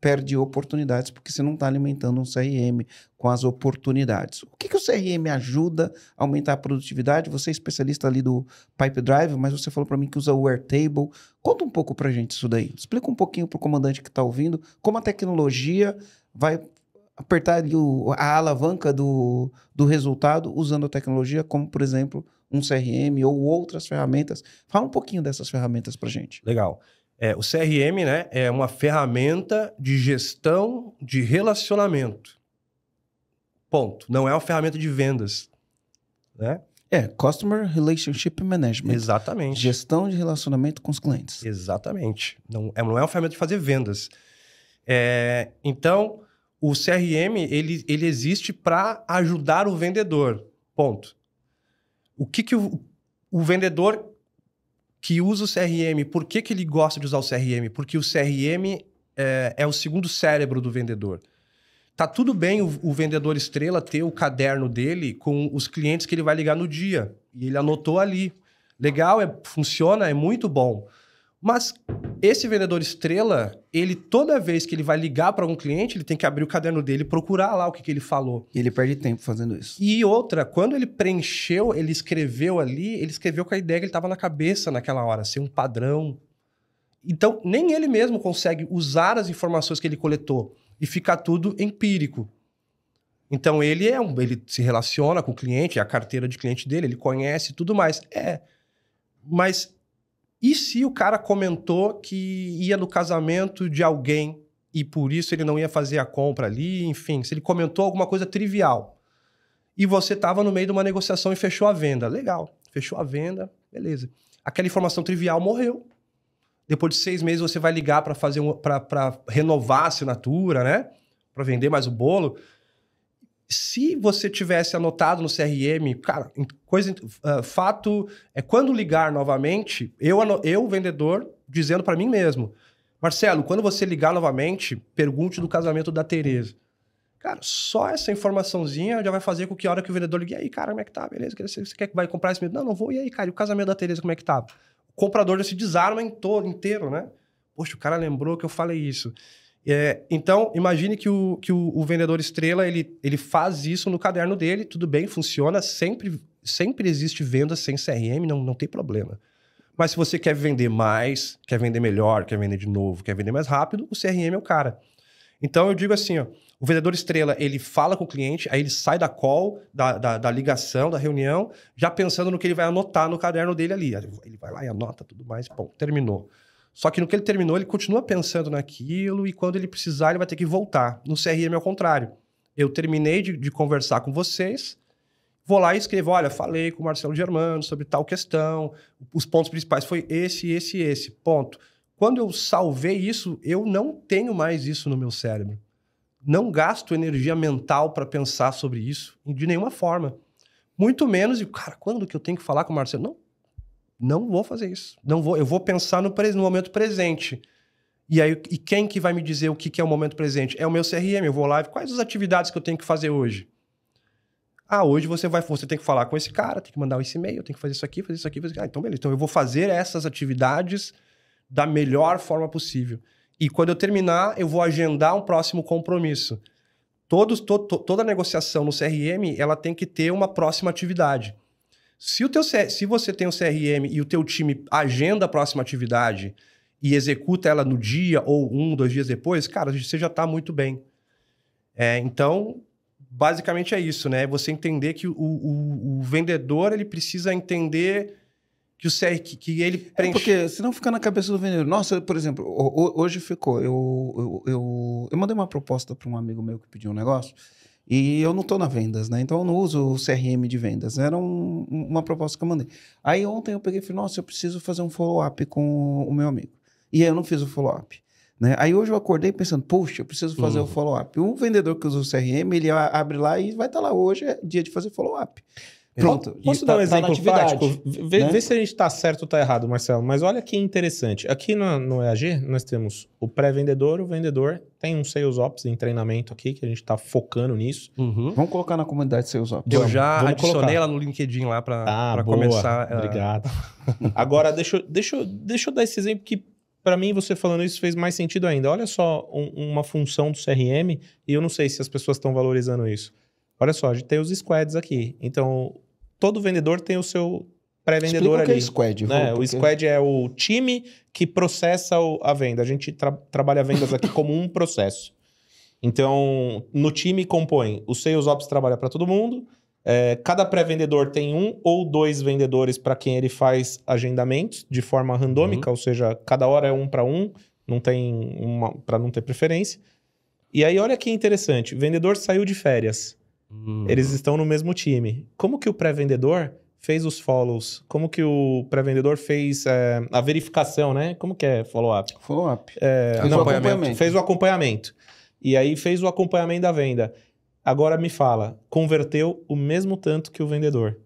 perde oportunidades porque você não está alimentando um CRM com as oportunidades. O que, que o CRM ajuda a aumentar a produtividade? Você é especialista ali do Pipe Drive, mas você falou para mim que usa o Airtable. Conta um pouco para gente isso daí. Explica um pouquinho para o comandante que está ouvindo como a tecnologia vai apertar o, a alavanca do, do resultado usando a tecnologia, como por exemplo um CRM ou outras ferramentas. Fala um pouquinho dessas ferramentas para gente. Legal. Legal. É, o CRM né, é uma ferramenta de gestão de relacionamento. Ponto. Não é uma ferramenta de vendas. Né? É, Customer Relationship Management. Exatamente. Gestão de relacionamento com os clientes. Exatamente. Não é, não é uma ferramenta de fazer vendas. É, então, o CRM ele, ele existe para ajudar o vendedor. Ponto. O que, que o, o vendedor que usa o CRM, por que, que ele gosta de usar o CRM? Porque o CRM é, é o segundo cérebro do vendedor. Tá tudo bem o, o, vendedor estrela ter o caderno dele com os clientes que ele vai ligar no dia. E ele anotou ali. Legal, é, funciona, é muito bom. Mas esse vendedor estrela, ele toda vez que ele vai ligar para algum cliente, ele tem que abrir o caderno dele e procurar lá o que, que ele falou. E ele perde tempo fazendo isso. E outra, quando ele preencheu, ele escreveu ali, ele escreveu com a ideia que ele estava na cabeça naquela hora, ser assim, um padrão. Então, nem ele mesmo consegue usar as informações que ele coletou e ficar tudo empírico. Então, ele é um, ele se relaciona com o cliente, é a carteira de cliente dele, ele conhece tudo mais. É. Mas e se o cara comentou que ia no casamento de alguém e por isso ele não ia fazer a compra ali, enfim, se ele comentou alguma coisa trivial e você estava no meio de uma negociação e fechou a venda, legal, fechou a venda, beleza. Aquela informação trivial morreu. Depois de seis meses você vai ligar para fazer um, para renovar a assinatura, né? Para vender mais o bolo se você tivesse anotado no CRM, cara, coisa, uh, fato é quando ligar novamente, eu, eu vendedor, dizendo para mim mesmo, Marcelo, quando você ligar novamente, pergunte do casamento da Tereza. Cara, só essa informaçãozinha já vai fazer com que a hora que o vendedor ligue, e aí, cara, como é que tá? Beleza, você quer que vai comprar esse medo? Não, não vou. E aí, cara, e o casamento da Tereza, como é que tá? O comprador já se desarma em todo, inteiro, né? Poxa, o cara lembrou que eu falei isso. É, então, imagine que, o, que o, o, vendedor estrela ele, ele faz isso no caderno dele, tudo bem, funciona, sempre, sempre existe venda sem CRM, não, não tem problema. Mas se você quer vender mais, quer vender melhor, quer vender de novo, quer vender mais rápido, o CRM é o cara. Então eu digo assim: ó, o vendedor estrela ele fala com o cliente, aí ele sai da call, da, da, da ligação, da reunião, já pensando no que ele vai anotar no caderno dele ali. Ele vai lá e anota tudo mais, bom, terminou. Só que no que ele terminou, ele continua pensando naquilo e quando ele precisar, ele vai ter que voltar. No CRM é o contrário. Eu terminei de, de conversar com vocês, vou lá e escrevo, olha, falei com o Marcelo Germano sobre tal questão, os pontos principais foi esse, esse esse, ponto. Quando eu salvei isso, eu não tenho mais isso no meu cérebro. Não gasto energia mental para pensar sobre isso de nenhuma forma. Muito menos, e cara, quando que eu tenho que falar com o Marcelo? Não, não vou fazer isso. Não vou. Eu vou pensar no, no momento presente. E aí, e quem que vai me dizer o que, que é o momento presente? É o meu CRM. Eu vou lá e quais as atividades que eu tenho que fazer hoje? Ah, hoje você vai, você tem que falar com esse cara, tem que mandar esse e-mail, tem que fazer isso aqui, fazer isso aqui, fazer isso aqui. Ah, então beleza. Então eu vou fazer essas atividades da melhor forma possível. E quando eu terminar, eu vou agendar um próximo compromisso. Todos, to, to, toda negociação no CRM, ela tem que ter uma próxima atividade. Se, o teu, se você tem o um CRM e o teu time agenda a próxima atividade e executa ela no dia ou um, dois dias depois, cara, você já está muito bem. É, então, basicamente é isso, né? Você entender que o, o, o vendedor ele precisa entender que o CR, que, que ele é, preenche. É porque senão fica na cabeça do vendedor. Nossa, por exemplo, hoje ficou. Eu, eu, eu, eu mandei uma proposta para um amigo meu que pediu um negócio. E eu não estou na vendas, né? Então eu não uso o CRM de vendas. Era um, uma proposta que eu mandei. Aí ontem eu peguei e falei, nossa, eu preciso fazer um follow-up com o meu amigo. E aí eu não fiz o follow-up. Né? Aí hoje eu acordei pensando, puxa, eu preciso fazer uhum. o follow-up. Um vendedor que usa o CRM, ele abre lá e vai estar tá lá hoje, é dia de fazer follow-up. Pronto. Posso e dar tá, um tá exemplo tá prático? Vê, né? vê, se a gente está certo ou está errado, Marcelo. Mas olha que interessante. Aqui no, no EAG, nós temos o pré-vendedor, o vendedor. Tem um Sales Ops em treinamento aqui, que a gente está focando nisso. Uhum. Vamos colocar na comunidade Sales Ops. Eu já Vamos adicionei colocar. ela no LinkedIn lá para ah, começar. É. Obrigado. Agora, deixa, deixa, deixa eu dar esse exemplo que para mim, você falando isso fez mais sentido ainda. Olha só um, uma função do CRM, e eu não sei se as pessoas estão valorizando isso. Olha só, a gente tem os squads aqui. Então, todo vendedor tem o seu pré-vendedor ali. O que é squad, né? Vô, porque... O squad é o time que processa a venda. A gente tra trabalha vendas aqui como um processo. Então, no time compõe o sales ops trabalha para todo mundo. É, cada pré-vendedor tem um ou dois vendedores para quem ele faz agendamentos de forma randômica, uhum. ou seja, cada hora é um para um, não tem uma para não ter preferência. E aí, olha que interessante, vendedor saiu de férias. Uhum. Eles estão no mesmo time. Como que o pré-vendedor fez os follows? Como que o pré-vendedor fez é, a verificação, né? Como que é follow-up? Follow-up. É, fez não, o acompanhamento. É? Fez o acompanhamento. E aí fez o acompanhamento da venda. Agora me fala, converteu o mesmo tanto que o vendedor.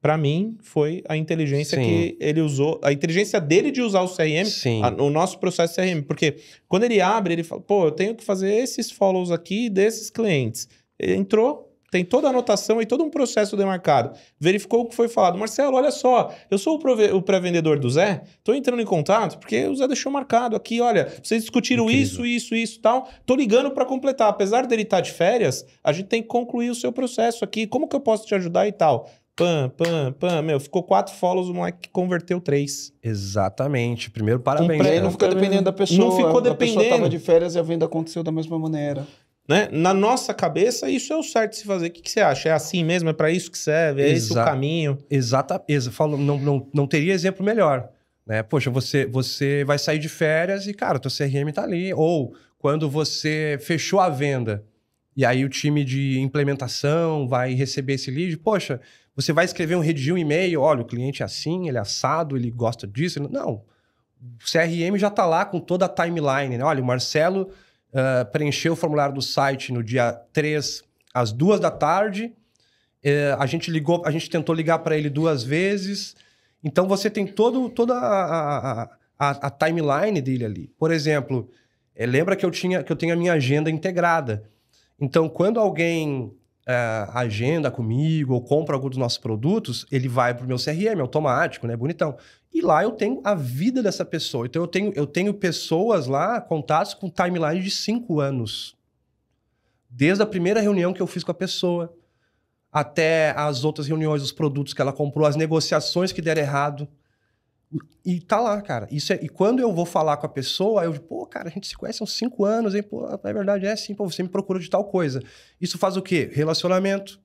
Para mim, foi a inteligência Sim. que ele usou, a inteligência dele de usar o CRM, a, o nosso processo CRM. Porque quando ele abre, ele fala, pô, eu tenho que fazer esses follows aqui desses clientes entrou, tem toda a anotação e todo um processo demarcado. Verificou o que foi falado. Marcelo, olha só, eu sou o pré-vendedor do Zé, estou entrando em contato porque o Zé deixou marcado aqui, olha, vocês discutiram Incrível. isso, isso, isso tal. Estou ligando para completar. Apesar dele estar tá de férias, a gente tem que concluir o seu processo aqui. Como que eu posso te ajudar e tal? Pam, pam, pam. Meu, ficou quatro follows, o moleque converteu três. Exatamente. Primeiro, parabéns. Um pré, não ficou dependendo da pessoa. Não ficou dependendo. A pessoa tava de férias e a venda aconteceu da mesma maneira. Né? Na nossa cabeça, isso é o certo de se fazer. O que, que você acha? É assim mesmo? É para isso que serve? É Exa esse o caminho? Exata, não, não, não teria exemplo melhor. Né? Poxa, você, você vai sair de férias e, cara, seu CRM está ali. Ou quando você fechou a venda, e aí o time de implementação vai receber esse lead. Poxa, você vai escrever um redigir um e-mail, olha, o cliente é assim, ele é assado, ele gosta disso. Não. O CRM já está lá com toda a timeline, né? Olha, o Marcelo uh, ah, preencher o formulário do site no dia 3, às duas da tarde. Uh, a gente ligou, a gente tentou ligar para ele duas vezes. Então você tem todo, toda a, a, a, a timeline dele ali. Por exemplo, é, lembra que eu, tinha, que eu tenho a minha agenda integrada. Então, quando alguém uh, agenda comigo ou compra algum dos nossos produtos, ele vai para o meu CRM automático, né? Bonitão. E lá eu tenho a vida dessa pessoa. Então eu tenho, eu tenho pessoas lá, contatos com timeline de cinco anos. Desde a primeira reunião que eu fiz com a pessoa, até as outras reuniões, os produtos que ela comprou, as negociações que deram errado. E tá lá, cara. Isso é, e quando eu vou falar com a pessoa, eu digo, pô, cara, a gente se conhece há uns cinco anos, hein? Pô, é verdade, é sim, pô, você me procurou de tal coisa. Isso faz o quê? Relacionamento.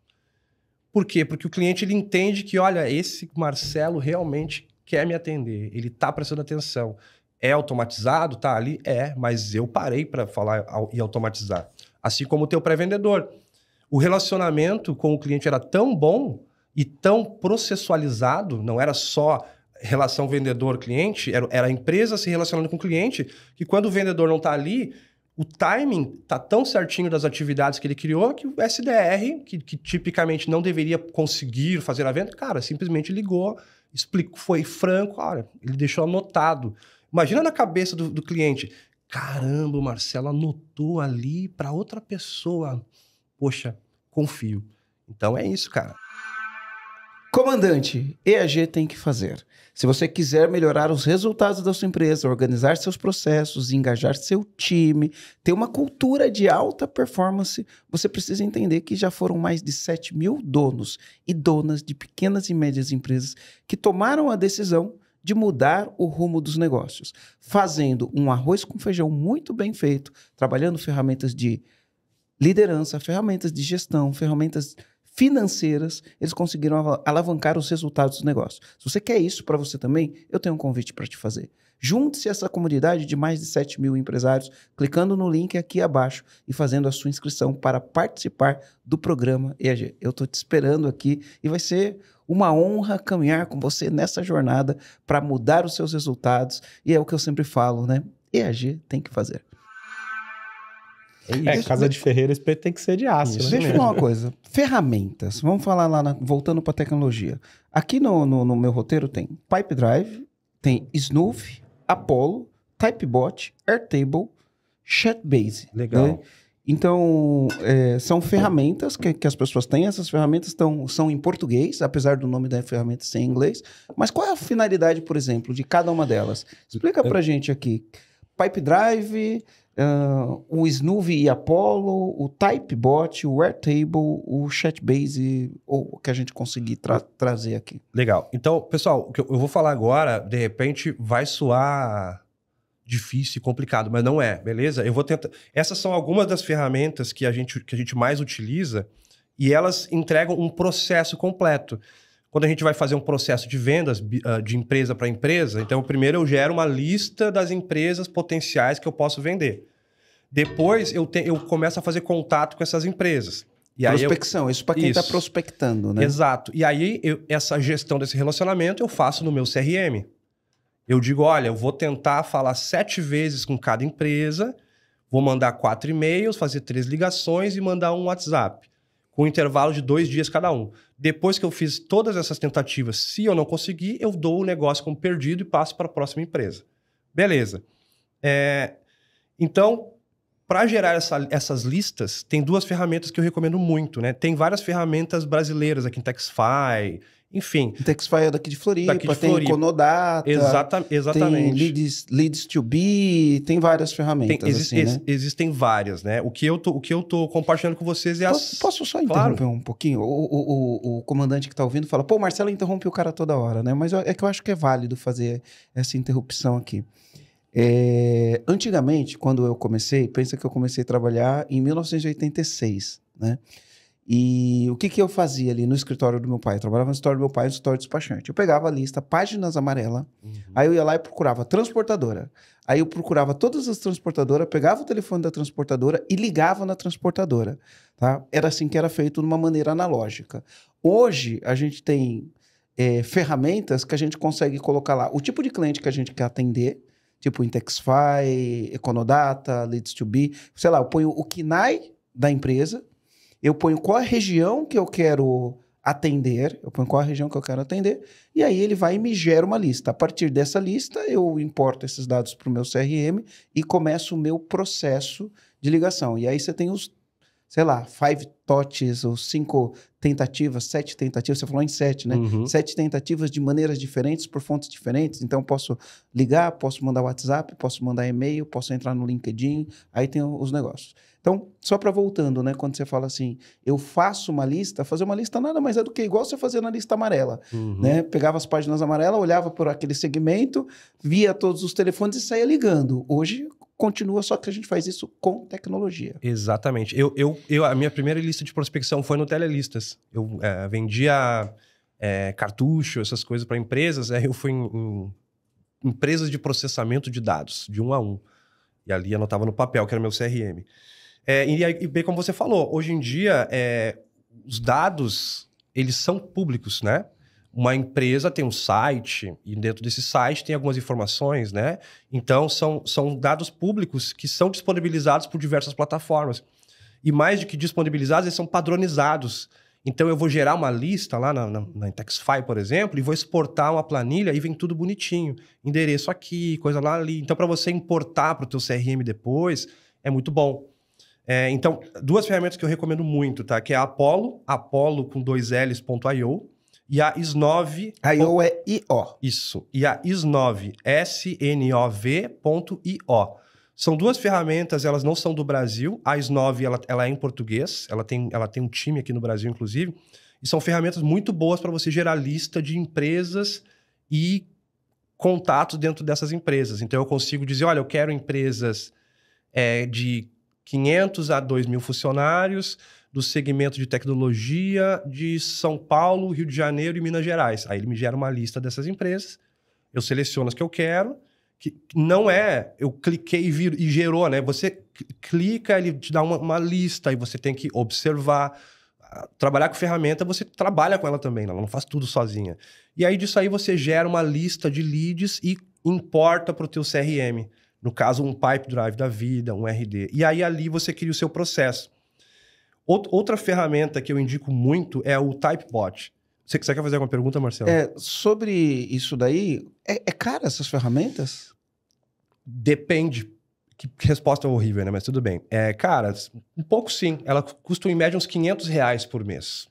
Por quê? Porque o cliente ele entende que, olha, esse Marcelo realmente quer me atender, ele tá prestando atenção. É automatizado? Tá ali? É, mas eu parei para falar e automatizar. Assim como o teu pré-vendedor. O relacionamento com o cliente era tão bom e tão processualizado, não era só relação vendedor-cliente, era, era a empresa se relacionando com o cliente, que quando o vendedor não está ali, o timing está tão certinho das atividades que ele criou que o SDR, que, que, tipicamente não deveria conseguir fazer a venda, cara, simplesmente ligou Explico, foi franco, olha, ele deixou anotado. Imagina na cabeça do, do cliente, caramba, o Marcelo anotou ali para outra pessoa. Poxa, confio. Então é isso, cara. Comandante, EAG tem que fazer. Se você quiser melhorar os resultados da sua empresa, organizar seus processos, engajar seu time, ter uma cultura de alta performance, você precisa entender que já foram mais de 7 mil donos e donas de pequenas e médias empresas que tomaram a decisão de mudar o rumo dos negócios, fazendo um arroz com feijão muito bem feito, trabalhando ferramentas de liderança, ferramentas de gestão, ferramentas financeiras, eles conseguiram alavancar os resultados do negócio. Se você quer isso para você também, eu tenho um convite para te fazer. Junte-se a essa comunidade de mais de 7 mil empresários, clicando no link aqui abaixo e fazendo a sua inscrição para participar do programa EAG. Eu estou te esperando aqui e vai ser uma honra caminhar com você nessa jornada para mudar os seus resultados. E é o que eu sempre falo, né? EAG tem que fazer. É, é casa de ferreiro, esse tem que ser de aço, isso, né? Deixa eu falar uma coisa. Ferramentas. Vamos falar lá, na, voltando para tecnologia. Aqui no, no, no, meu roteiro tem Pipe Drive, tem Snoof, Apollo, Typebot, Airtable, Chatbase. Né? Legal. Né? Então, é, são ferramentas que, que, as pessoas têm. Essas ferramentas tão, são em português, apesar do nome da ferramenta ser em inglês. Mas qual é a finalidade, por exemplo, de cada uma delas? Explica a é. gente aqui. Pipe Drive, Uh, o Snoovy e Apollo, o Typebot, o Airtable, o Chatbase, ou o que a gente conseguir tra trazer aqui. Legal. Então, pessoal, o que eu vou falar agora, de repente, vai soar difícil e complicado, mas não é, beleza? Eu vou tentar. Essas são algumas das ferramentas que a gente, que a gente mais utiliza e elas entregam um processo completo. Quando a gente vai fazer um processo de vendas ah, de empresa para empresa, então primeiro eu gero uma lista das empresas potenciais que eu posso vender. Depois eu, te, eu começo a fazer contato com essas empresas. E Prospecção, eu, isso para quem está prospectando, né? Exato. E aí, eu, essa gestão desse relacionamento eu faço no meu CRM. Eu digo, olha, eu vou tentar falar sete vezes com cada empresa, vou mandar quatro e-mails, fazer três ligações e mandar um WhatsApp, com um intervalo de dois dias cada um. Depois que eu fiz todas essas tentativas, se eu não conseguir, eu dou o negócio como perdido e passo para a próxima empresa. Beleza. É, então, para gerar essa, essas listas, tem duas ferramentas que eu recomendo muito, né? Tem várias ferramentas brasileiras aqui, Taxify, enfim. Texfy é daqui de Floripa, daqui de tem Floripa. Conodata. Exata, exatamente. Tem leads, leads to Be, tem várias ferramentas. Tem, exi assim, né? ex né? Existem várias, né? O que, eu tô, o que eu tô compartilhando com vocês é as. Posso, só interromper claro. um pouquinho? O, o, o, o comandante que está ouvindo fala: pô, Marcelo interrompe o cara toda hora, né? Mas é que eu acho que é válido fazer essa interrupção aqui. É, antigamente, quando eu comecei, pensa que eu comecei a trabalhar em 1986, né? E o que, que eu fazia ali no escritório do meu pai? Eu trabalhava no escritório do meu pai, no escritório despachante. Eu pegava a lista, páginas amarela, uhum. aí eu ia lá e procurava transportadora. Aí eu procurava todas as transportadoras, pegava o telefone da transportadora e ligava na transportadora. Tá? Era assim que era feito, de uma maneira analógica. Hoje, a gente tem é, ferramentas que a gente consegue colocar lá o tipo de cliente que a gente quer atender, tipo Intexfy, Econodata, Leads2B, sei lá, eu ponho o KINAI da empresa eu ponho qual a região que eu quero atender, eu ponho qual a região que eu quero atender, e aí ele vai e me gera uma lista. A partir dessa lista, eu importo esses dados para o meu CRM e começo o meu processo de ligação. E aí você tem os sei lá, five touches ou cinco tentativas, sete tentativas, você falou em sete, né? Uhum. Sete tentativas de maneiras diferentes, por fontes diferentes. Então, posso ligar, posso mandar WhatsApp, posso mandar e-mail, posso entrar no LinkedIn, aí tem os negócios. Então, só para voltando, né? Quando você fala assim, eu faço uma lista, fazer uma lista nada mais é do que igual você fazer na lista amarela, uhum. né? Pegava as páginas amarelas, olhava por aquele segmento, via todos os telefones e saía ligando. Hoje, continua, só que a gente faz isso com tecnologia. Exatamente. Eu, eu, eu a minha primeira lista de prospecção foi no Telelistas. Eu é, vendia é, cartucho, essas coisas para empresas. Aí eu fui em, em empresas de processamento de dados, de um a um. E ali anotava no papel, que era meu CRM. É, e, e bem como você falou, hoje em dia é, os dados eles são públicos, né? uma empresa tem um site e dentro desse site tem algumas informações, né? Então são, são dados públicos que são disponibilizados por diversas plataformas. E mais do que disponibilizados, eles são padronizados. Então eu vou gerar uma lista lá na, na, na Intexify, por exemplo, e vou exportar uma planilha e vem tudo bonitinho. Endereço aqui, coisa lá ali. Então, para você importar para o teu CRM depois, é muito bom. É, então, duas ferramentas que eu recomendo muito, tá? Que é a Apollo, apollo com dois L's.io, e a s 9 A IO é IO. Isso. E a IS9, snov.io. São duas ferramentas, elas não são do Brasil. A s 9 ela, ela é em português, ela tem, ela tem um time aqui no Brasil, inclusive. E são ferramentas muito boas para você gerar lista de empresas e contatos dentro dessas empresas. Então eu consigo dizer: olha, eu quero empresas é, de 500 a 2 mil funcionários do segmento de tecnologia de São Paulo, Rio de Janeiro e Minas Gerais. Aí ele me gera uma lista dessas empresas, eu seleciono as que eu quero, que não é eu cliquei e, vir, e gerou, né? Você clica, ele te dá uma, uma lista e você tem que observar. Ah, trabalhar com ferramenta, você trabalha com ela também, ela não faz tudo sozinha. E aí disso aí você gera uma lista de leads e importa para o teu CRM. No caso, um pipe drive da vida, um RD. E aí ali você cria o seu processo. Outra ferramenta que eu indico muito é o Typebot. Você, você quer fazer alguma pergunta, Marcelo? É, sobre isso daí, é, é cara essas ferramentas? Depende. Que resposta horrível, né? Mas tudo bem. É, cara, um pouco sim. Ela custa em média uns 500 reais por mês.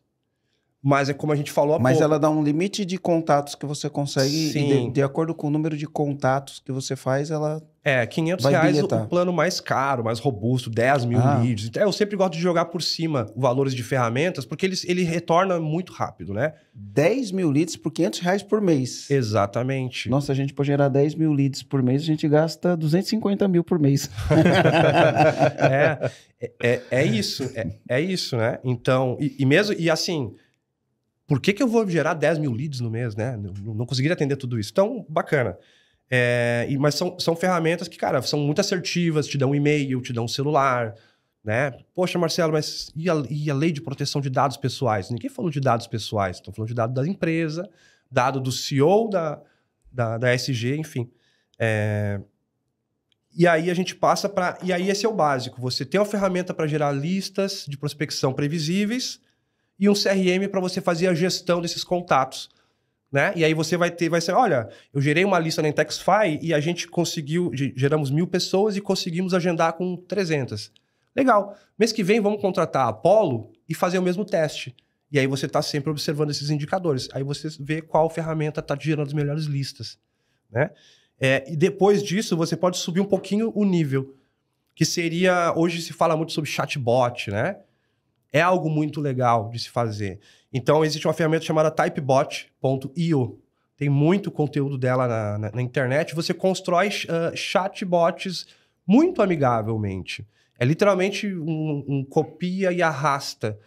Mas é como a gente falou há Mas pouco. ela dá um limite de contatos que você consegue. Sim. De, de, acordo com o número de contatos que você faz, ela é, 500 Vai reais bilhetar. o plano mais caro, mais robusto, 10 mil ah. leads. Então, eu sempre gosto de jogar por cima valores de ferramentas, porque ele, ele retorna muito rápido, né? 10 mil leads por 500 reais por mês. Exatamente. Nossa, a gente pode gerar 10 mil leads por mês, a gente gasta 250 mil por mês. É, é, é, é, isso, é, é isso, né? Então, e, e mesmo, e assim, por que, que eu vou gerar 10 mil leads no mês, né? Não, não conseguiria atender tudo isso. Então, bacana. É, e, mas são, são ferramentas que, cara, são muito assertivas, te dão um e-mail, te dão um celular, né? Poxa, Marcelo, mas e a, e a lei de proteção de dados pessoais? Ninguém falou de dados pessoais, estão falando de dados da empresa, dado do CEO da, da, da SG, enfim. É, e aí a gente passa para. E aí esse é o básico: você tem uma ferramenta para gerar listas de prospecção previsíveis e um CRM para você fazer a gestão desses contatos né? E aí você vai ter, vai ser, olha, eu gerei uma lista na Intexfy e a gente conseguiu, geramos mil pessoas e conseguimos agendar com 300. Legal. Mês que vem vamos contratar a Apollo e fazer o mesmo teste. E aí você está sempre observando esses indicadores. Aí você vê qual ferramenta está gerando as melhores listas, né? É, e depois disso você pode subir um pouquinho o nível, que seria hoje se fala muito sobre chatbot, né? é algo muito legal de se fazer. Então, existe uma ferramenta chamada typebot.io. Tem muito conteúdo dela na, na, na internet. Você constrói uh, chatbots muito amigavelmente. É literalmente um, um, copia e arrasta.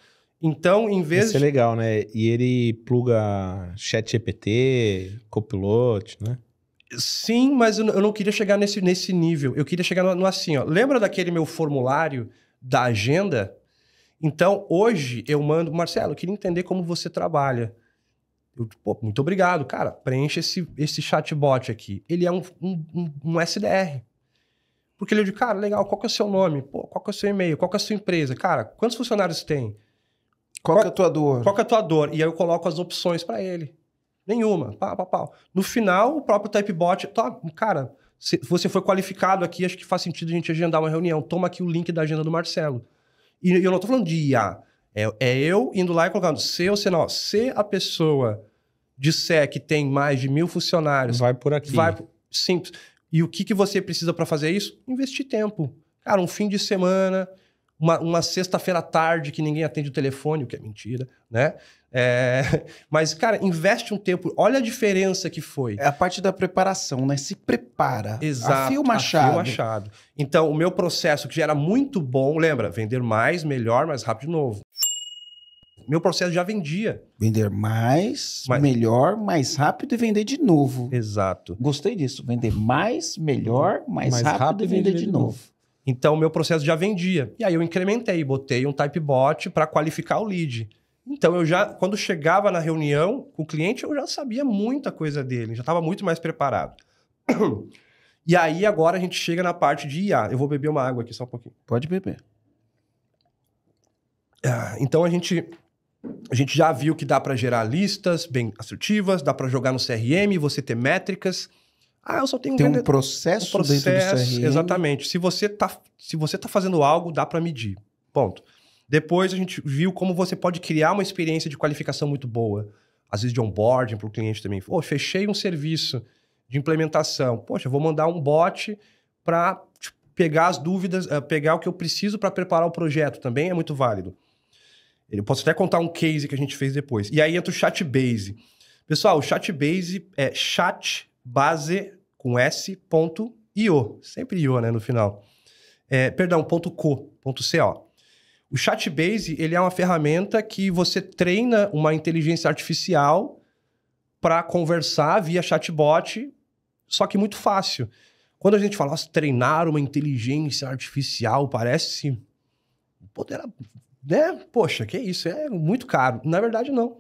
Então, em vez Isso de... é legal, né? E ele pluga ChatGPT, Copilot, né? Sim, mas eu não queria chegar nesse, nesse nível. Eu queria chegar no, no assim, ó. Lembra daquele meu formulário da agenda? Então, hoje eu mando, Marcelo, eu queria entender como você trabalha. Eu, Pô, muito obrigado, cara. Preenche esse, esse chatbot aqui. Ele é um, um, um SDR. Porque ele é diz, cara, legal, qual que é o seu nome? Pô, qual que é o seu e-mail? Qual que é a sua empresa? Cara, quantos funcionários tem? Qual, qual é a tua dor? Qual é a tua dor? E aí eu coloco as opções para ele. Nenhuma. Pá, pá, pá. No final, o próprio typebot, tá, cara, você foi qualificado aqui, acho que faz sentido a gente agendar uma reunião. Toma aqui o link da agenda do Marcelo. E eu não estou falando de IA. É, é, eu indo lá e colocando se ou se não. Se a pessoa disser que tem mais de mil funcionários. Vai por aqui. Vai, simples. E o que, que você precisa para fazer isso? Investir tempo. Cara, um fim de semana uma, uma sexta-feira à tarde que ninguém atende o telefone, o que é mentira, né? É, mas, cara, investe um tempo. Olha a diferença que foi. É a parte da preparação, né? Se prepara. Exato. Afia o machado. Afia o machado. Então, o meu processo, que já era muito bom, lembra? Vender mais, melhor, mais rápido de novo. Meu processo já vendia. Vender mais, melhor, mais rápido e vender de novo. Exato. Gostei disso. Vender mais, melhor, mais, mais rápido, rápido, e vender, vender de, de novo. novo. Então, meu processo já vendia. E aí eu incrementei, botei um type bot para qualificar o lead. Então, eu já, quando chegava na reunião com o cliente, eu já sabia muita coisa dele, já estava muito mais preparado. E aí, agora a gente chega na parte de IA. Eu vou beber uma água aqui só um pouquinho. Pode beber. Ah, então, a gente, a gente já viu que dá para gerar listas bem assertivas, dá para jogar no CRM, você ter métricas. Ah, eu só tenho Tem um, um processo, um processo dentro do CRM. Exatamente. Se você tá, se você tá fazendo algo, dá para medir. Ponto. Depois a gente viu como você pode criar uma experiência de qualificação muito boa. Às vezes de onboarding para o cliente também. Pô, fechei um serviço de implementação. Poxa, vou mandar um bot para tipo, pegar as dúvidas, eh, pegar o que eu preciso para preparar o projeto. Também é muito válido. Eu posso até contar um case que a gente fez depois. E aí entra o Chatbase. Pessoal, o Chatbase é chat base com s.io, sempre io, né, no final. É, perdão, ponto .co, ponto .co. O Chatbase, ele é uma ferramenta que você treina uma inteligência artificial para conversar via chatbot, só que muito fácil. Quando a gente fala treinar uma inteligência artificial, parece poder, né? Poxa, que isso, é muito caro. Na verdade não.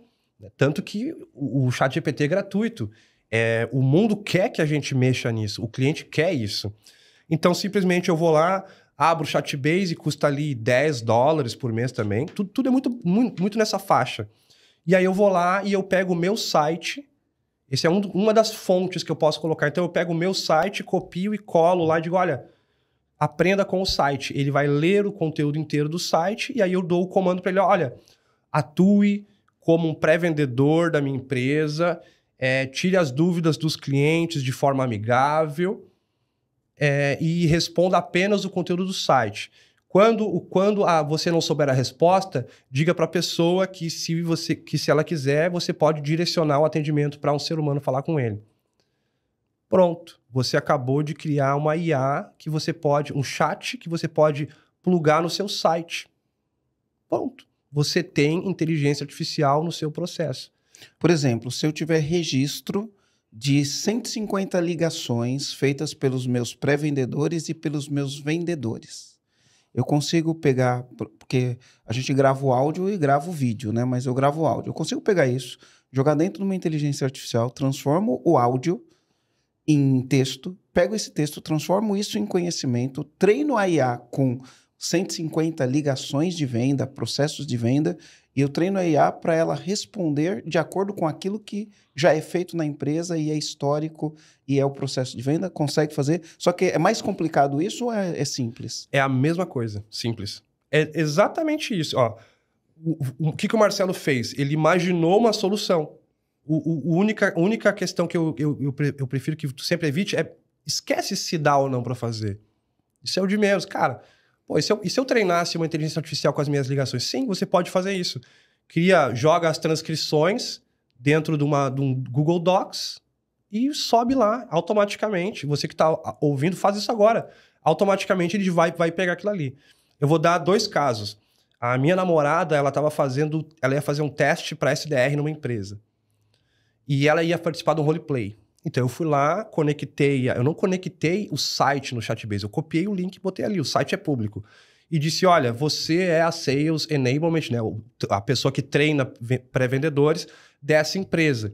Tanto que o, o chat GPT é gratuito. É, o mundo quer que a gente mexa nisso, o cliente quer isso. Então, simplesmente eu vou lá, abro o Chatbase, custa ali 10 dólares por mês também. Tudo, tudo é muito, muito, muito, nessa faixa. E aí eu vou lá e eu pego o meu site. Esse é um, uma das fontes que eu posso colocar. Então, eu pego o meu site, copio e colo lá e digo, olha, aprenda com o site. Ele vai ler o conteúdo inteiro do site e aí eu dou o comando para ele, olha, atue como um pré-vendedor da minha empresa é, tire as dúvidas dos clientes de forma amigável é, e responda apenas o conteúdo do site. Quando, quando a, você não souber a resposta, diga para a pessoa que se, você, que, se ela quiser, você pode direcionar o atendimento para um ser humano falar com ele. Pronto. Você acabou de criar uma IA que você pode, um chat que você pode plugar no seu site. Pronto. Você tem inteligência artificial no seu processo. Por exemplo, se eu tiver registro de 150 ligações feitas pelos meus pré-vendedores e pelos meus vendedores. Eu consigo pegar, porque a gente grava o áudio e grava o vídeo, né? Mas eu gravo o áudio. Eu consigo pegar isso, jogar dentro de uma inteligência artificial, transformo o áudio em texto, pego esse texto, transformo isso em conhecimento, treino a IA com 150 ligações de venda, processos de venda, e eu treino a IA para ela responder de acordo com aquilo que já é feito na empresa e é histórico e é o processo de venda, consegue fazer. Só que é mais complicado isso ou é, é simples? É a mesma coisa, simples. É exatamente isso. Ó, o, o, o que, que o Marcelo fez? Ele imaginou uma solução. O, o única, única questão que eu, eu, eu, pre, eu prefiro que tu sempre evite é esquece se dá ou não para fazer. Isso é o de menos. Cara, Pô, e se, eu, e se eu treinasse uma inteligência artificial com as minhas ligações? Sim, você pode fazer isso. Cria, joga as transcrições dentro de, uma, de um Google Docs e sobe lá automaticamente. Você que está ouvindo, faz isso agora. Automaticamente ele vai, vai pegar aquilo ali. Eu vou dar dois casos. A minha namorada, ela estava fazendo, ela ia fazer um teste para SDR numa empresa. E ela ia participar de um roleplay. Então eu fui lá, conectei, eu não conectei o site no Chatbase, eu copiei o link e botei ali, o site é público. E disse: olha, você é a Sales Enablement, né? a pessoa que treina pré-vendedores dessa empresa.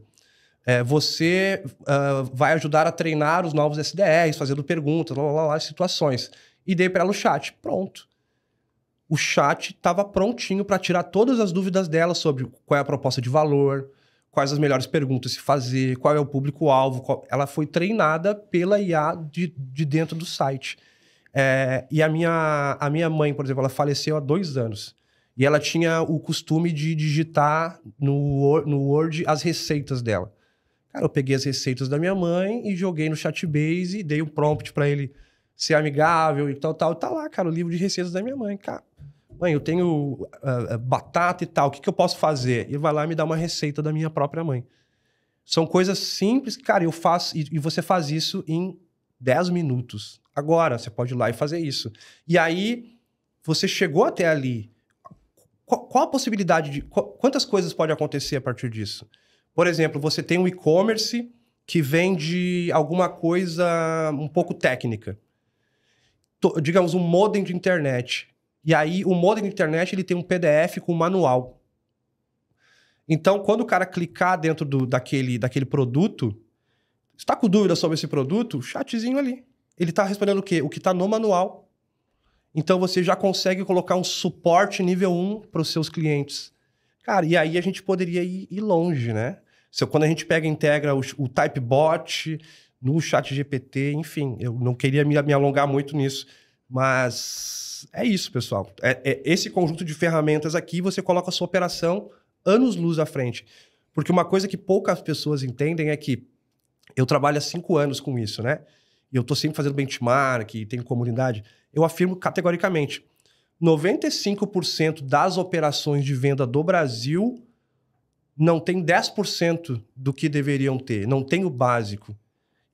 É, você uh, vai ajudar a treinar os novos SDRs, fazendo perguntas, lá, lá, lá, situações. E dei para ela o chat. Pronto. O chat estava prontinho para tirar todas as dúvidas dela sobre qual é a proposta de valor, quais as melhores perguntas se fazer, qual é o público-alvo. Qual... Ela foi treinada pela IA de, de dentro do site. É, e a minha, a minha mãe, por exemplo, ela faleceu há dois anos. E ela tinha o costume de digitar no, no Word as receitas dela. Cara, eu peguei as receitas da minha mãe e joguei no Chatbase e dei um prompt para ele ser amigável e tal, tal. tá lá, cara, o livro de receitas da minha mãe, cara mãe, eu tenho uh, batata e tal, o que, que eu posso fazer? E vai lá e me dá uma receita da minha própria mãe. São coisas simples, cara, eu faço, e, e você faz isso em 10 minutos. Agora, você pode ir lá e fazer isso. E aí, você chegou até ali. Qual, qual a possibilidade de. Qual, quantas coisas pode acontecer a partir disso? Por exemplo, você tem um e-commerce que vende alguma coisa um pouco técnica. digamos, um modem de internet. E aí o modem internet ele tem um PDF com o manual. Então, quando o cara clicar dentro do, daquele, daquele produto, está com dúvida sobre esse produto, chatzinho ali. Ele está respondendo o quê? O que está no manual. Então você já consegue colocar um suporte nível 1 para os seus clientes. Cara, e aí a gente poderia ir, ir longe, né? Se, quando a gente pega e integra o, o Typebot no chat GPT, enfim, eu não queria me, me alongar muito nisso, mas é isso, pessoal. É, é, esse conjunto de ferramentas aqui, você coloca a sua operação anos-luz à frente. Porque uma coisa que poucas pessoas entendem é que eu trabalho há cinco anos com isso, né? E eu estou sempre fazendo benchmark, tenho comunidade. Eu afirmo categoricamente: 95% das operações de venda do Brasil não tem 10% do que deveriam ter, não tem o básico.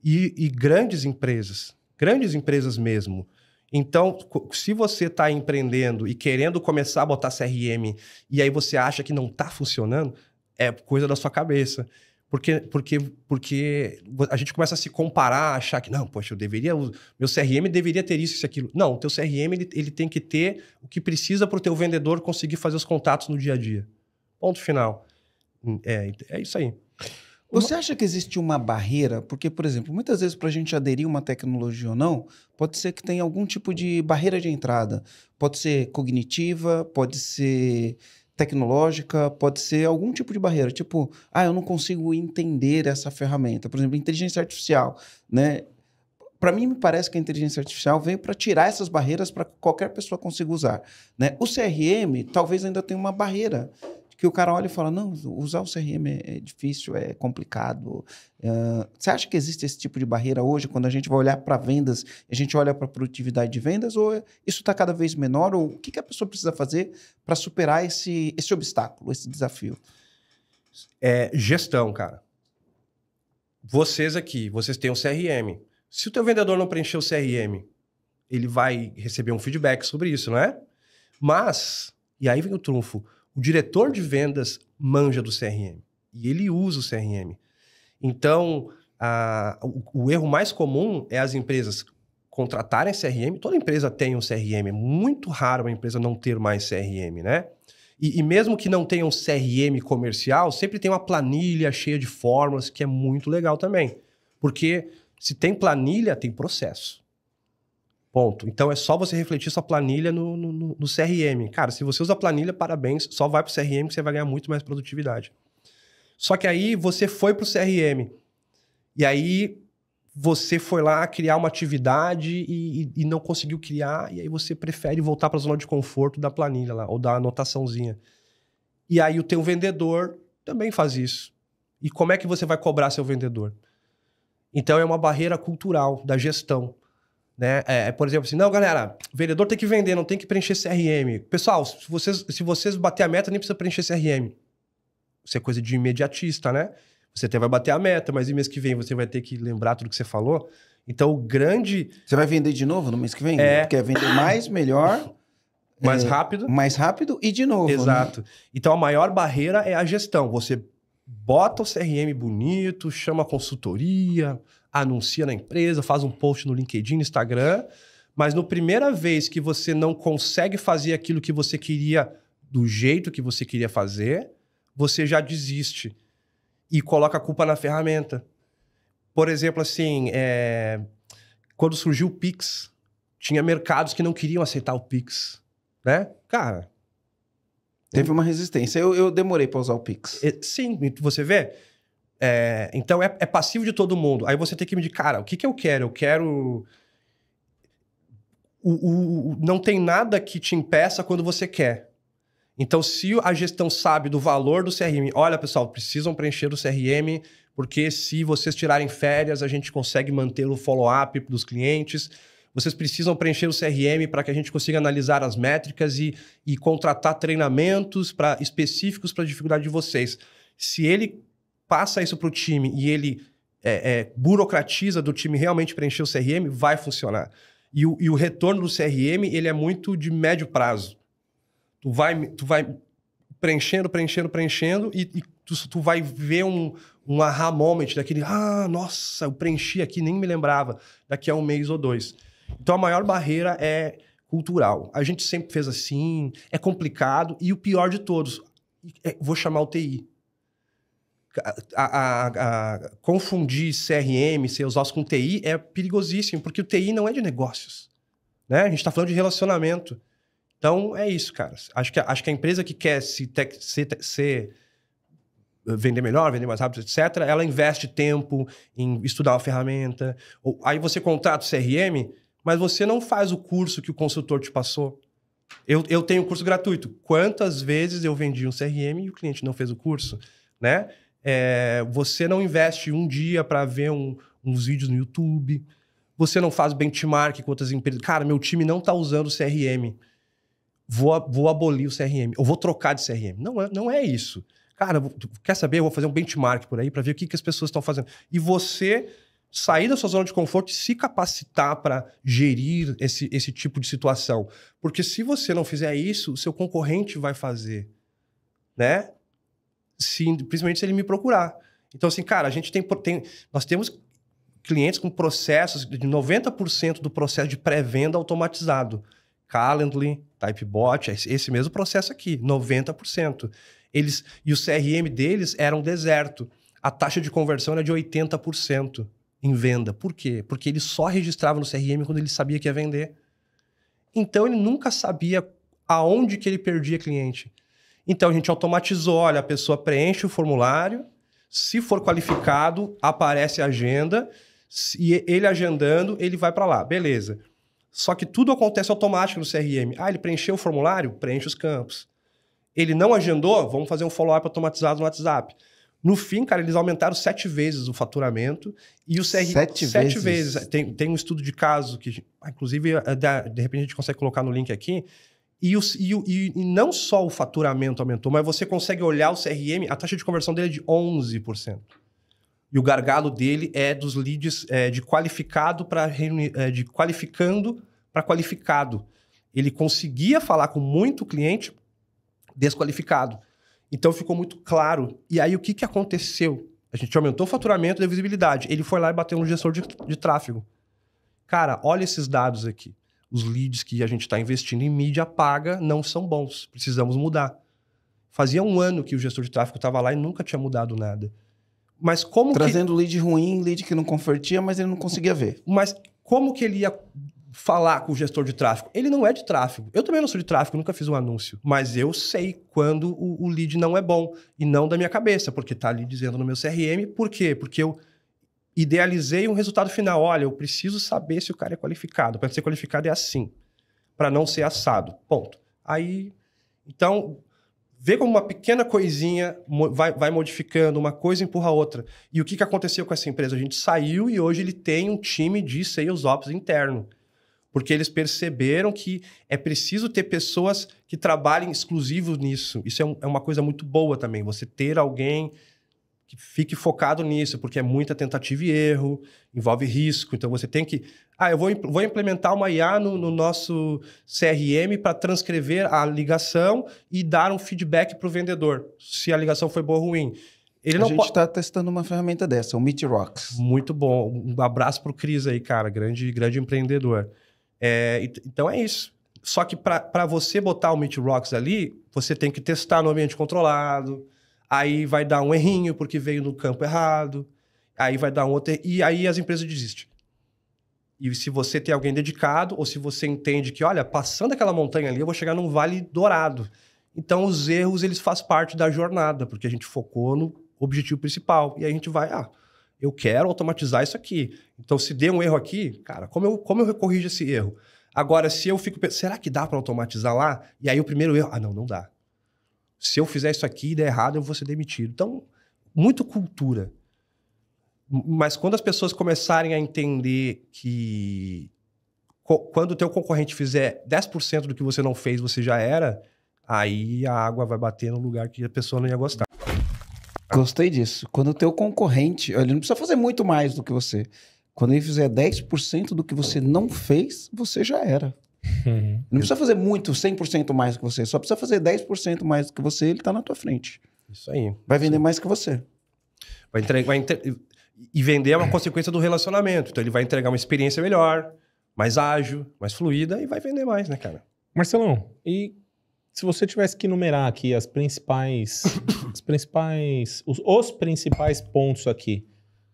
E, e grandes empresas, grandes empresas mesmo, então, se você está empreendendo e querendo começar a botar CRM e aí você acha que não está funcionando, é coisa da sua cabeça. Porque, porque, porque a gente começa a se comparar, achar que, não, poxa, eu deveria. Meu CRM deveria ter isso e aquilo. Não, o teu CRM ele, ele tem que ter o que precisa para o teu vendedor conseguir fazer os contatos no dia a dia. Ponto final. Hum, é, é isso aí. Você acha que existe uma barreira? Porque, por exemplo, muitas vezes para a gente aderir uma tecnologia ou não, pode ser que tenha algum tipo de barreira de entrada. Pode ser cognitiva, pode ser tecnológica, pode ser algum tipo de barreira. Tipo, ah, eu não consigo entender essa ferramenta. Por exemplo, inteligência artificial, né? Para mim, me parece que a inteligência artificial veio para tirar essas barreiras para que qualquer pessoa consiga usar. Né? O CRM talvez ainda tenha uma barreira que o cara olha e fala: não, usar o CRM é, é difícil, é complicado. Uh, você acha que existe esse tipo de barreira hoje quando a gente vai olhar para vendas, a gente olha para produtividade de vendas, ou isso está cada vez menor? Ou o que, que a pessoa precisa fazer para superar esse, esse obstáculo, esse desafio? É gestão, cara. Vocês aqui, vocês têm um CRM. Se o teu vendedor não preencher o CRM, ele vai receber um feedback sobre isso, não é? Mas, e aí vem o trunfo. O diretor de vendas manja do CRM e ele usa o CRM. Então, a, o, o erro mais comum é as empresas contratarem CRM. Toda empresa tem um CRM. É muito raro uma empresa não ter mais CRM, né? E, e, mesmo que não tenha um CRM comercial, sempre tem uma planilha cheia de fórmulas, que é muito legal também. Porque se tem planilha, tem processo. Ponto. Então é só você refletir sua planilha no, no, no CRM. Cara, se você usa planilha, parabéns, só vai para o CRM que você vai ganhar muito mais produtividade. Só que aí você foi para o CRM. E aí você foi lá criar uma atividade e, e, e não conseguiu criar, e aí você prefere voltar para a zona de conforto da planilha lá, ou da anotaçãozinha. E aí o teu vendedor também faz isso. E como é que você vai cobrar seu vendedor? Então é uma barreira cultural da gestão. Né? É, é, por exemplo, assim, não, galera, vendedor tem que vender, não tem que preencher CRM. Pessoal, se vocês, se vocês bater a meta, nem precisa preencher CRM. Isso é coisa de imediatista, né? Você até vai bater a meta, mas no mês que vem você vai ter que lembrar tudo que você falou. Então, o grande. Você vai vender de novo no mês que vem? É... Quer vender mais, melhor. mais é... rápido. Mais rápido e de novo. Né? Exato. Né? Então, a maior barreira é a gestão. Você bota o CRM bonito, chama a consultoria, anuncia na empresa, faz um post no LinkedIn, Instagram, mas na primeira vez que você não consegue fazer aquilo que você queria do jeito que você queria fazer, você já desiste e coloca a culpa na ferramenta. Por exemplo, assim, é... quando surgiu o Pix, tinha mercados que não queriam aceitar o Pix, né? Cara, Teve uma resistência. Eu, eu demorei para usar o Pix. Sim, você vê? É, então é, é, passivo de todo mundo. Aí você tem que me dizer cara, o que, que eu quero? Eu quero. O, o, o, não tem nada que te impeça quando você quer. Então, se a gestão sabe do valor do CRM, olha, pessoal, precisam preencher o CRM, porque se vocês tirarem férias, a gente consegue manter o follow-up dos clientes. Vocês precisam preencher o CRM para que a gente consiga analisar as métricas e, e contratar treinamentos pra, específicos para a dificuldade de vocês. Se ele passa isso para o time e ele é, é, burocratiza do time realmente preencher o CRM, vai funcionar. E o, e o, retorno do CRM, ele é muito de médio prazo. Tu vai, tu vai preenchendo, preenchendo, preenchendo e, e tu, tu, vai ver um, um aha moment daquele, ah, nossa, eu preenchi aqui, nem me lembrava, daqui a um mês ou dois. Então a maior barreira é cultural. A gente sempre fez assim, é complicado e o pior de todos, é, vou chamar o TI a, a, a confundir CRM, ser usar com TI é perigosíssimo, porque o TI não é de negócios. Né? A gente está falando de relacionamento. Então, é isso, cara. Acho que, acho que a empresa que quer se, tec, se, se vender melhor, vender mais rápido, etc., ela investe tempo em estudar a ferramenta. Ou, aí você contrata o CRM, mas você não faz o curso que o consultor te passou. Eu, eu tenho curso gratuito. Quantas vezes eu vendi um CRM e o cliente não fez o curso, né? É, você não investe um dia para ver um, uns vídeos no YouTube. Você não faz benchmark com outras empresas. Cara, meu time não está usando CRM. Vou, vou abolir o CRM. Ou vou trocar de CRM. Não é, não é isso. Cara, quer saber? Eu vou fazer um benchmark por aí para ver o que, que as pessoas estão fazendo. E você sair da sua zona de conforto e se capacitar para gerir esse, esse tipo de situação. Porque se você não fizer isso, o seu concorrente vai fazer. Né? se, principalmente se ele me procurar. Então, assim, cara, a gente tem, tem nós temos clientes com processos de 90% do processo de pré-venda automatizado. Calendly, Typebot, é esse mesmo processo aqui, 90%. Eles e o CRM deles era um deserto. A taxa de conversão era de 80% em venda. Por quê? Porque ele só registrava no CRM quando ele sabia que ia vender. Então ele nunca sabia aonde que ele perdia cliente. Então a gente automatizou, olha, a pessoa preenche o formulário, se for qualificado, aparece a agenda, e ele agendando, ele vai para lá, beleza. Só que tudo acontece automático no CRM. Ah, ele preencheu o formulário? Preenche os campos. Ele não agendou? Vamos fazer um follow-up automatizado no WhatsApp. No fim, cara, eles aumentaram sete vezes o faturamento e o CRM. Sete, sete vezes. vezes. Tem, tem um estudo de caso que, inclusive, é de repente a gente consegue colocar no link aqui, e, o, e, e, não só o faturamento aumentou, mas você consegue olhar o CRM, a taxa de conversão dele é de 11%. E o gargalo dele é dos leads é, de qualificado para é, de qualificando para qualificado. Ele conseguia falar com muito cliente desqualificado. Então ficou muito claro. E aí o que, que aconteceu? A gente aumentou o faturamento da visibilidade. Ele foi lá e bateu no gestor de, de tráfego. Cara, olha esses dados aqui os leads que a gente está investindo em mídia paga não são bons, precisamos mudar. Fazia um ano que o gestor de tráfego estava lá e nunca tinha mudado nada. Mas como Trazendo que... lead ruim, lead que não convertia, mas ele não conseguia ver. Mas como que ele ia falar com o gestor de tráfego? Ele não é de tráfego. Eu também não sou de tráfego, nunca fiz um anúncio. Mas eu sei quando o, o lead não é bom. E não da minha cabeça, porque está ali dizendo no meu CRM. Por quê? Porque eu idealizei um resultado final. Olha, eu preciso saber se o cara é qualificado. Para ser qualificado é assim, para não ser assado. Ponto. Aí, então, vê como uma pequena coisinha vai, vai modificando, uma coisa empurra a outra. E o que, que aconteceu com essa empresa? A gente saiu e hoje ele tem um time de sales ops interno. Porque eles perceberam que é preciso ter pessoas que trabalhem exclusivos nisso. Isso é, um, é uma coisa muito boa também, você ter alguém que fique focado nisso, porque é muita tentativa e erro, envolve risco. Então você tem que. Ah, eu vou, vou implementar uma IA no, no nosso CRM para transcrever a ligação e dar um feedback para o vendedor, se a ligação foi boa ou ruim. Ele a gente está testando uma ferramenta dessa, o Meet Rocks. Muito bom. Um abraço para o Cris aí, cara, grande, grande empreendedor. É, então é isso. Só que para você botar o Meet Rocks ali, você tem que testar no ambiente controlado aí vai dar um errinho porque veio no campo errado, aí vai dar um outro e aí as empresas desistem. E se você tem alguém dedicado ou se você entende que, olha, passando aquela montanha ali, eu vou chegar num vale dourado. Então os erros eles fazem parte da jornada, porque a gente focou no objetivo principal e aí a gente vai, ah, eu quero automatizar isso aqui. Então se der um erro aqui, cara, como eu como eu corrijo esse erro? Agora se eu fico, será que dá para automatizar lá? E aí o primeiro erro, ah, não, não dá se eu fizer isso aqui e der errado, eu vou ser demitido. Então, muito cultura. Mas quando as pessoas começarem a entender que quando o teu concorrente fizer 10% do que você não fez, você já era, aí a água vai bater no lugar que a pessoa não ia gostar. Gostei disso. Quando o teu concorrente, ele não precisa fazer muito mais do que você. Quando ele fizer 10% do que você não fez, você já era. Uhum. Não precisa fazer muito, 100% mais que você. Só precisa fazer 10% mais que você, ele está na tua frente. Isso aí. Vai vender Sim. mais que você. Vai entregar... Vai entre... E vender é uma consequência do relacionamento. Então ele vai entregar uma experiência melhor, mais ágil, mais fluida e vai vender mais, né, cara? Marcelão, e se você tivesse que numerar aqui as principais... as principais... Os, os principais pontos aqui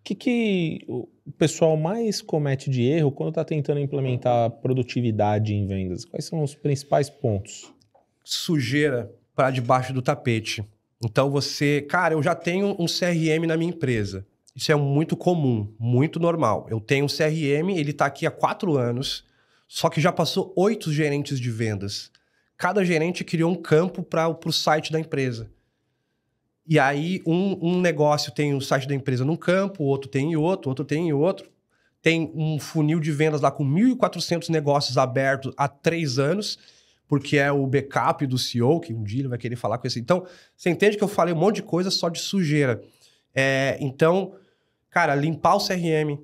que, que o pessoal mais comete de erro quando está tentando implementar produtividade em vendas? Quais são os principais pontos? Sujeira para debaixo do tapete. Então você, cara, eu já tenho um CRM na minha empresa. Isso é muito comum, muito normal. Eu tenho um CRM, ele está aqui há quatro anos, só que já passou oito gerentes de vendas. Cada gerente criou um campo para o site da empresa. E aí um, um negócio tem o site da empresa num campo, outro tem em outro, outro tem em outro. Tem um funil de vendas lá com 1.400 negócios abertos há três anos, porque é o backup do CEO, que um dia ele vai querer falar com esse. Então, você entende que eu falei um monte de coisa só de sujeira. É, então, cara, limpar o CRM.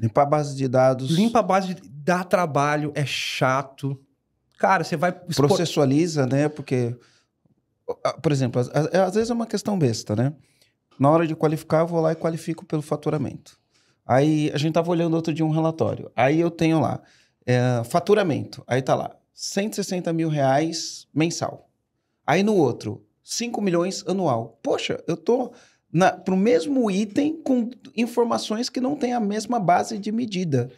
Limpar a base de dados. Limpa a base de... Dá trabalho, é chato. Cara, você vai... Expor... Processualiza, né? Porque... Ah, por exemplo, às, é, às vezes é uma questão besta, né? Na hora de qualificar, eu vou lá e qualifico pelo faturamento. Aí a gente estava olhando outro dia um relatório. Aí eu tenho lá, é, faturamento. Aí tá lá, 160 mil reais mensal. Aí no outro, 5 milhões anual. Poxa, eu tô para o mesmo item com informações que não têm a mesma base de medida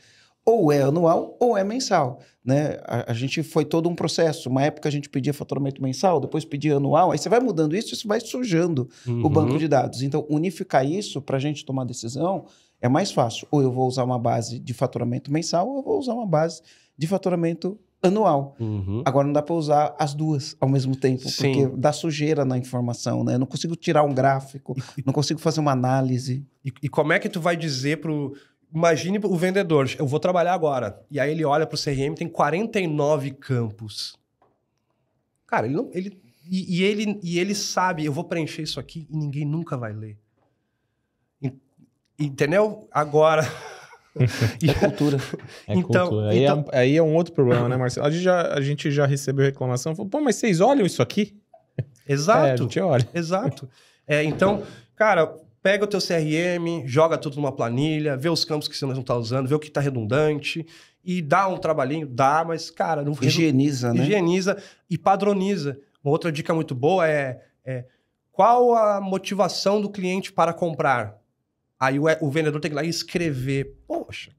ou é anual ou é mensal. Né? A, a, gente foi todo um processo. Uma época a gente pedia faturamento mensal, depois pedia anual, aí você vai mudando isso, isso vai sujando uhum. o banco de dados. Então, unificar isso para a gente tomar decisão é mais fácil. Ou eu vou usar uma base de faturamento mensal, ou eu vou usar uma base de faturamento anual. Uhum. Agora não dá para usar as duas ao mesmo tempo, Sim. porque dá sujeira na informação, né? Eu não consigo tirar um gráfico, não consigo fazer uma análise. E, e como é que tu vai dizer pro imagine o vendedor, eu vou trabalhar agora. E aí ele olha para o CRM, tem 49 campos. Cara, ele não. Ele, e, e, ele, e ele sabe, eu vou preencher isso aqui e ninguém nunca vai ler. Entendeu? Agora. é cultura. É então, cultura. Aí, é então... é, aí, é, um outro problema, né, Marcelo? A gente já, a gente já recebeu reclamação, falou, pô, mas vocês olham isso aqui? Exato. É, a gente olha. Exato. É, então, cara, pega o teu CRM, joga tudo numa planilha, vê os campos que você não está usando, vê o que está redundante e dá um trabalhinho, dá, mas cara, não higieniza, né? Higieniza e padroniza. Uma outra dica muito boa é, é qual a motivação do cliente para comprar. Aí o, o vendedor tem que ir lá e escrever, poxa,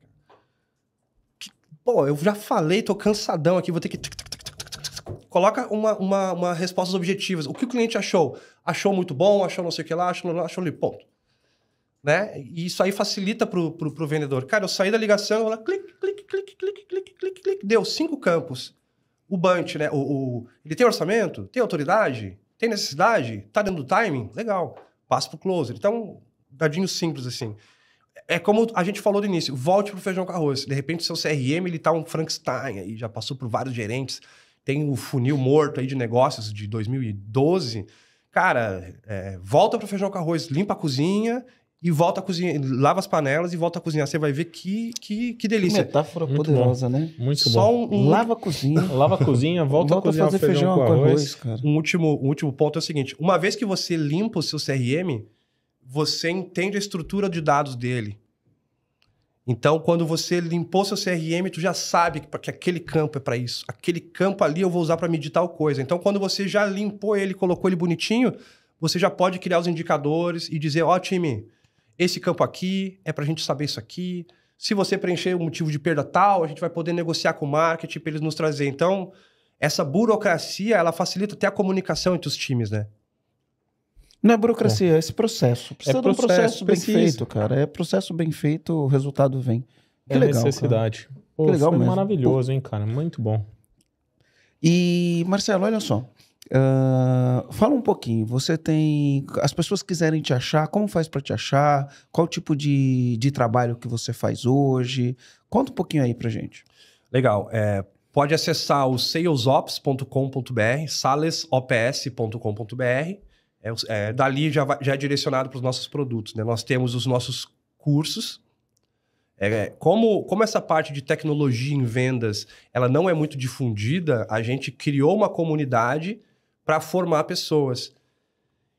que... pô, eu já falei, tô cansadão aqui, vou ter que coloca uma, uma, uma respostas objetivas. O que o cliente achou? Achou muito bom, achou não sei o que lá, achou, achou ali, ponto né? E isso aí facilita para o vendedor. Cara, eu saí da ligação, lá, clique, clique, clique, clique, clique, clique, clique, deu cinco campos. O bunt né? O, o, ele tem orçamento? Tem autoridade? Tem necessidade? Tá dentro do timing? Legal. Passa pro closer. Então, dadinho simples assim. É, é como a gente falou no início, volte pro feijão com arroz. De repente, seu CRM, ele tá um Frankenstein aí, já passou por vários gerentes, tem o um funil morto aí de negócios de 2012. Cara, é, volta pro feijão com arroz, limpa a cozinha e volta a cozinhar, lava as panelas e volta a cozinhar. Você vai ver que, que, que delícia. Que metáfora Muito poderosa, bom. né? Muito Só bom. Um... Lava a cozinha. Lava a cozinha, volta, volta a cozinhar fazer feijão, feijão com, com arroz. cara. um, último, um último ponto é o seguinte, uma vez que você limpa o seu CRM, você entende a estrutura de dados dele. Então, quando você limpou seu CRM, tu já sabe que, que aquele campo é para isso. Aquele campo ali eu vou usar para medir tal coisa. Então, quando você já limpou ele, colocou ele bonitinho, você já pode criar os indicadores e dizer, ó, oh, time, esse campo aqui é para a gente saber isso aqui. Se você preencher o um motivo de perda tal, a gente vai poder negociar com o marketing para eles nos trazer. Então, essa burocracia, ela facilita até a comunicação entre os times, né? Não é burocracia, é, é esse processo. Precisa é processo, um processo bem precisa. feito, cara. É processo bem feito, o resultado vem. Que é legal, necessidade. Cara. Pô, que legal foi mesmo. maravilhoso, hein, cara? Muito bom. E, Marcelo, olha só. Uh, fala um pouquinho. Você tem. As pessoas quiserem te achar, como faz para te achar? Qual tipo de, de trabalho que você faz hoje? Conta um pouquinho aí pra gente. Legal. É, pode acessar o salesops.com.br, salesops.com.br. É, é, dali já, já é direcionado para os nossos produtos. Né? Nós temos os nossos cursos. É, como, como essa parte de tecnologia em vendas ela não é muito difundida, a gente criou uma comunidade para formar pessoas.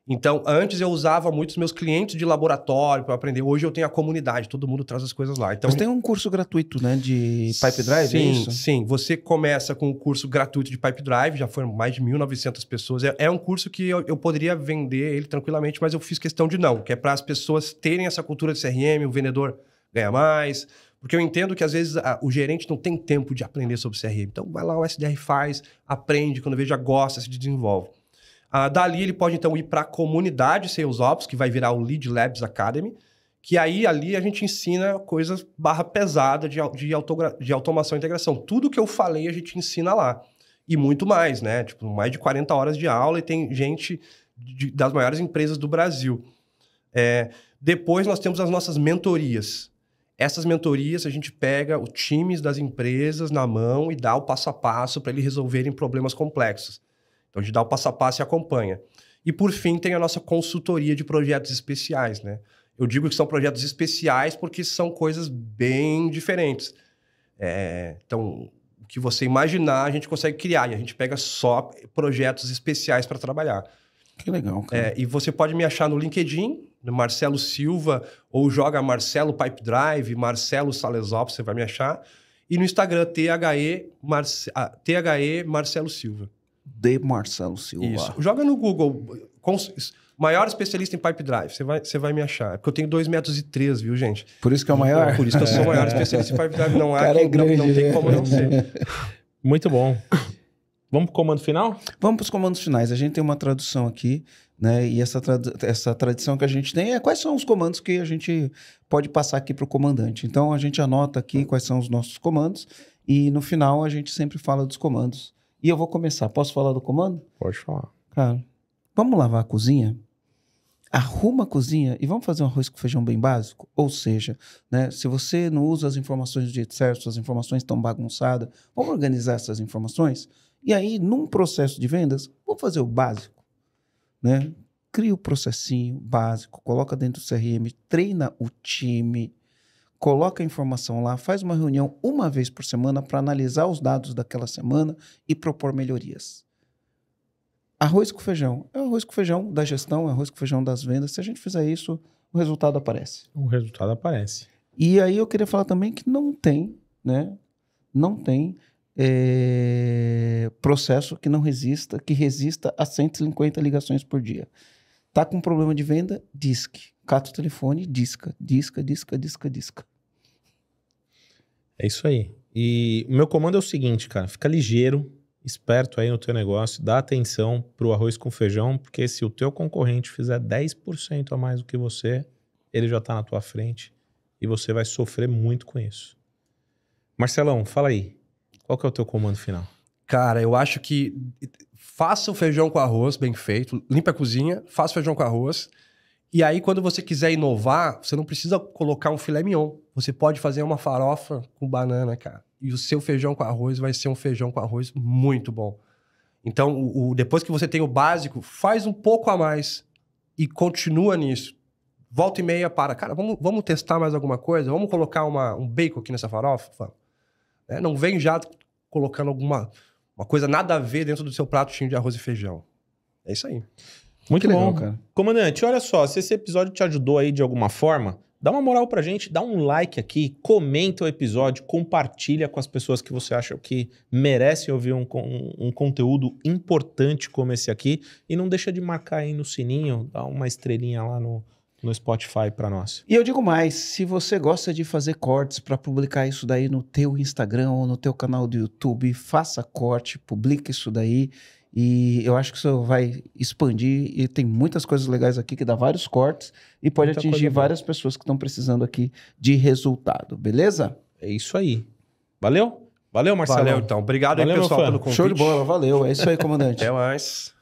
Então, antes eu usava muito os meus clientes de laboratório para aprender. Hoje eu tenho a comunidade, todo mundo traz as coisas lá. Então, Mas tem um curso gratuito, né, de Pipe Drive? É sim, é sim. Você começa com o um curso gratuito de Pipe Drive, já foram mais de 1.900 pessoas. É, é, um curso que eu, eu, poderia vender ele tranquilamente, mas eu fiz questão de não, que é para as pessoas terem essa cultura de CRM, o vendedor ganha mais, porque eu entendo que às vezes a, o gerente não tem tempo de aprender sobre CRM. Então vai lá, o SDR faz, aprende, quando veja gosta, se desenvolve. Ah, dali ele pode então ir para a comunidade Sales Ops, que vai virar o Lead Labs Academy, que aí ali a gente ensina coisas barra pesada de, de, autogra, de automação e integração. Tudo que eu falei a gente ensina lá. E muito mais, né? Tipo, mais de 40 horas de aula e tem gente de, das maiores empresas do Brasil. É, depois nós temos as nossas mentorias. Essas mentorias a gente pega os times das empresas na mão e dá o passo a passo para eles resolverem problemas complexos. Então a gente dá o passo a passo e acompanha. E por fim tem a nossa consultoria de projetos especiais, né? Eu digo que são projetos especiais porque são coisas bem diferentes. É, então, o que você imaginar, a gente consegue criar. E a gente pega só projetos especiais para trabalhar. Que legal, cara. É, e você pode me achar no LinkedIn, no Marcelo Silva, ou joga Marcelo Pipe Drive, Marcelo Salesop, você vai me achar. E no Instagram, THE, Marce... Ah, THE Marcelo Silva. De Marcelo Silva. Isso. Joga no Google. Maior especialista em pipe drive. Você vai, você vai me achar. É porque eu tenho 2 metros e três, viu, gente? Por isso que é o então, maior. Por isso que eu sou o maior especialista em pipe drive. Não, há é grande, não, não tem como não ser. Muito bom. Vamos para o comando final? Vamos para os comandos finais. A gente tem uma tradução aqui, né? E essa, trad essa tradição que a gente tem é quais são os comandos que a gente pode passar aqui para o comandante. Então a gente anota aqui quais são os nossos comandos e no final a gente sempre fala dos comandos. E eu vou começar. Posso falar do comando? Pode falar. Cara, vamos lavar a cozinha? arruma a cozinha e vamos fazer um arroz com feijão bem básico? Ou seja, né, se você não usa as informações do jeito certo, as informações estão bagunçadas, vamos organizar essas informações? E aí, num processo de vendas, vou fazer o básico, né? Cria o processinho básico, coloca dentro do CRM, treina o time, coloca a informação lá, faz uma reunião uma vez por semana para analisar os dados daquela semana e propor melhorias. Arroz com feijão. É o arroz com feijão da gestão, é arroz com feijão das vendas. Se a gente fizer isso, o resultado aparece. O resultado aparece. E aí eu queria falar também que não tem, né? Não tem é, processo que não resista, que resista a 150 ligações por dia. Tá com problema de venda? Disque. Cata o telefone, disca, disca, disca, disca, disca. É isso aí. E o meu comando é o seguinte, cara, fica ligeiro, esperto aí no teu negócio, dá atenção pro arroz com feijão, porque se o teu concorrente fizer 10% a mais do que você, ele já tá na tua frente e você vai sofrer muito com isso. Marcelão, fala aí. Qual que é o teu comando final? Cara, eu acho que faça o feijão com arroz bem feito, limpa a cozinha, faça o feijão com arroz. E aí, quando você quiser inovar, você não precisa colocar um filé mignon. Você pode fazer uma farofa com banana, cara. E o seu feijão com arroz vai ser um feijão com arroz muito bom. Então, o, o depois que você tem o básico, faz um pouco a mais e continua nisso. Volta e meia para. Cara, vamos, vamos testar mais alguma coisa? Vamos colocar uma, um bacon aqui nessa farofa? Né? Não vem já colocando alguma uma coisa nada a ver dentro do seu prato de arroz e feijão. É isso aí. Muito que bom, legal, cara. Comandante, olha só, se esse episódio te ajudou aí de alguma forma, dá uma moral pra gente, dá um like aqui, comenta o episódio, compartilha com as pessoas que você acha que merecem ouvir um, um, um conteúdo importante como esse aqui. E não deixa de marcar aí no sininho, dá uma estrelinha lá no, no Spotify para nós. E eu digo mais, se você gosta de fazer cortes para publicar isso daí no teu Instagram ou no teu canal do YouTube, faça corte, publica isso daí e eu acho que isso vai expandir e tem muitas coisas legais aqui que dá vários cortes e pode Muita atingir várias pessoas que estão precisando aqui de resultado, beleza? É isso aí. Valeu? Valeu, Marcelo. Valeu, então. Obrigado valeu, aí, pessoal, pelo convite. Show de bola, valeu. É isso aí, comandante. Até mais.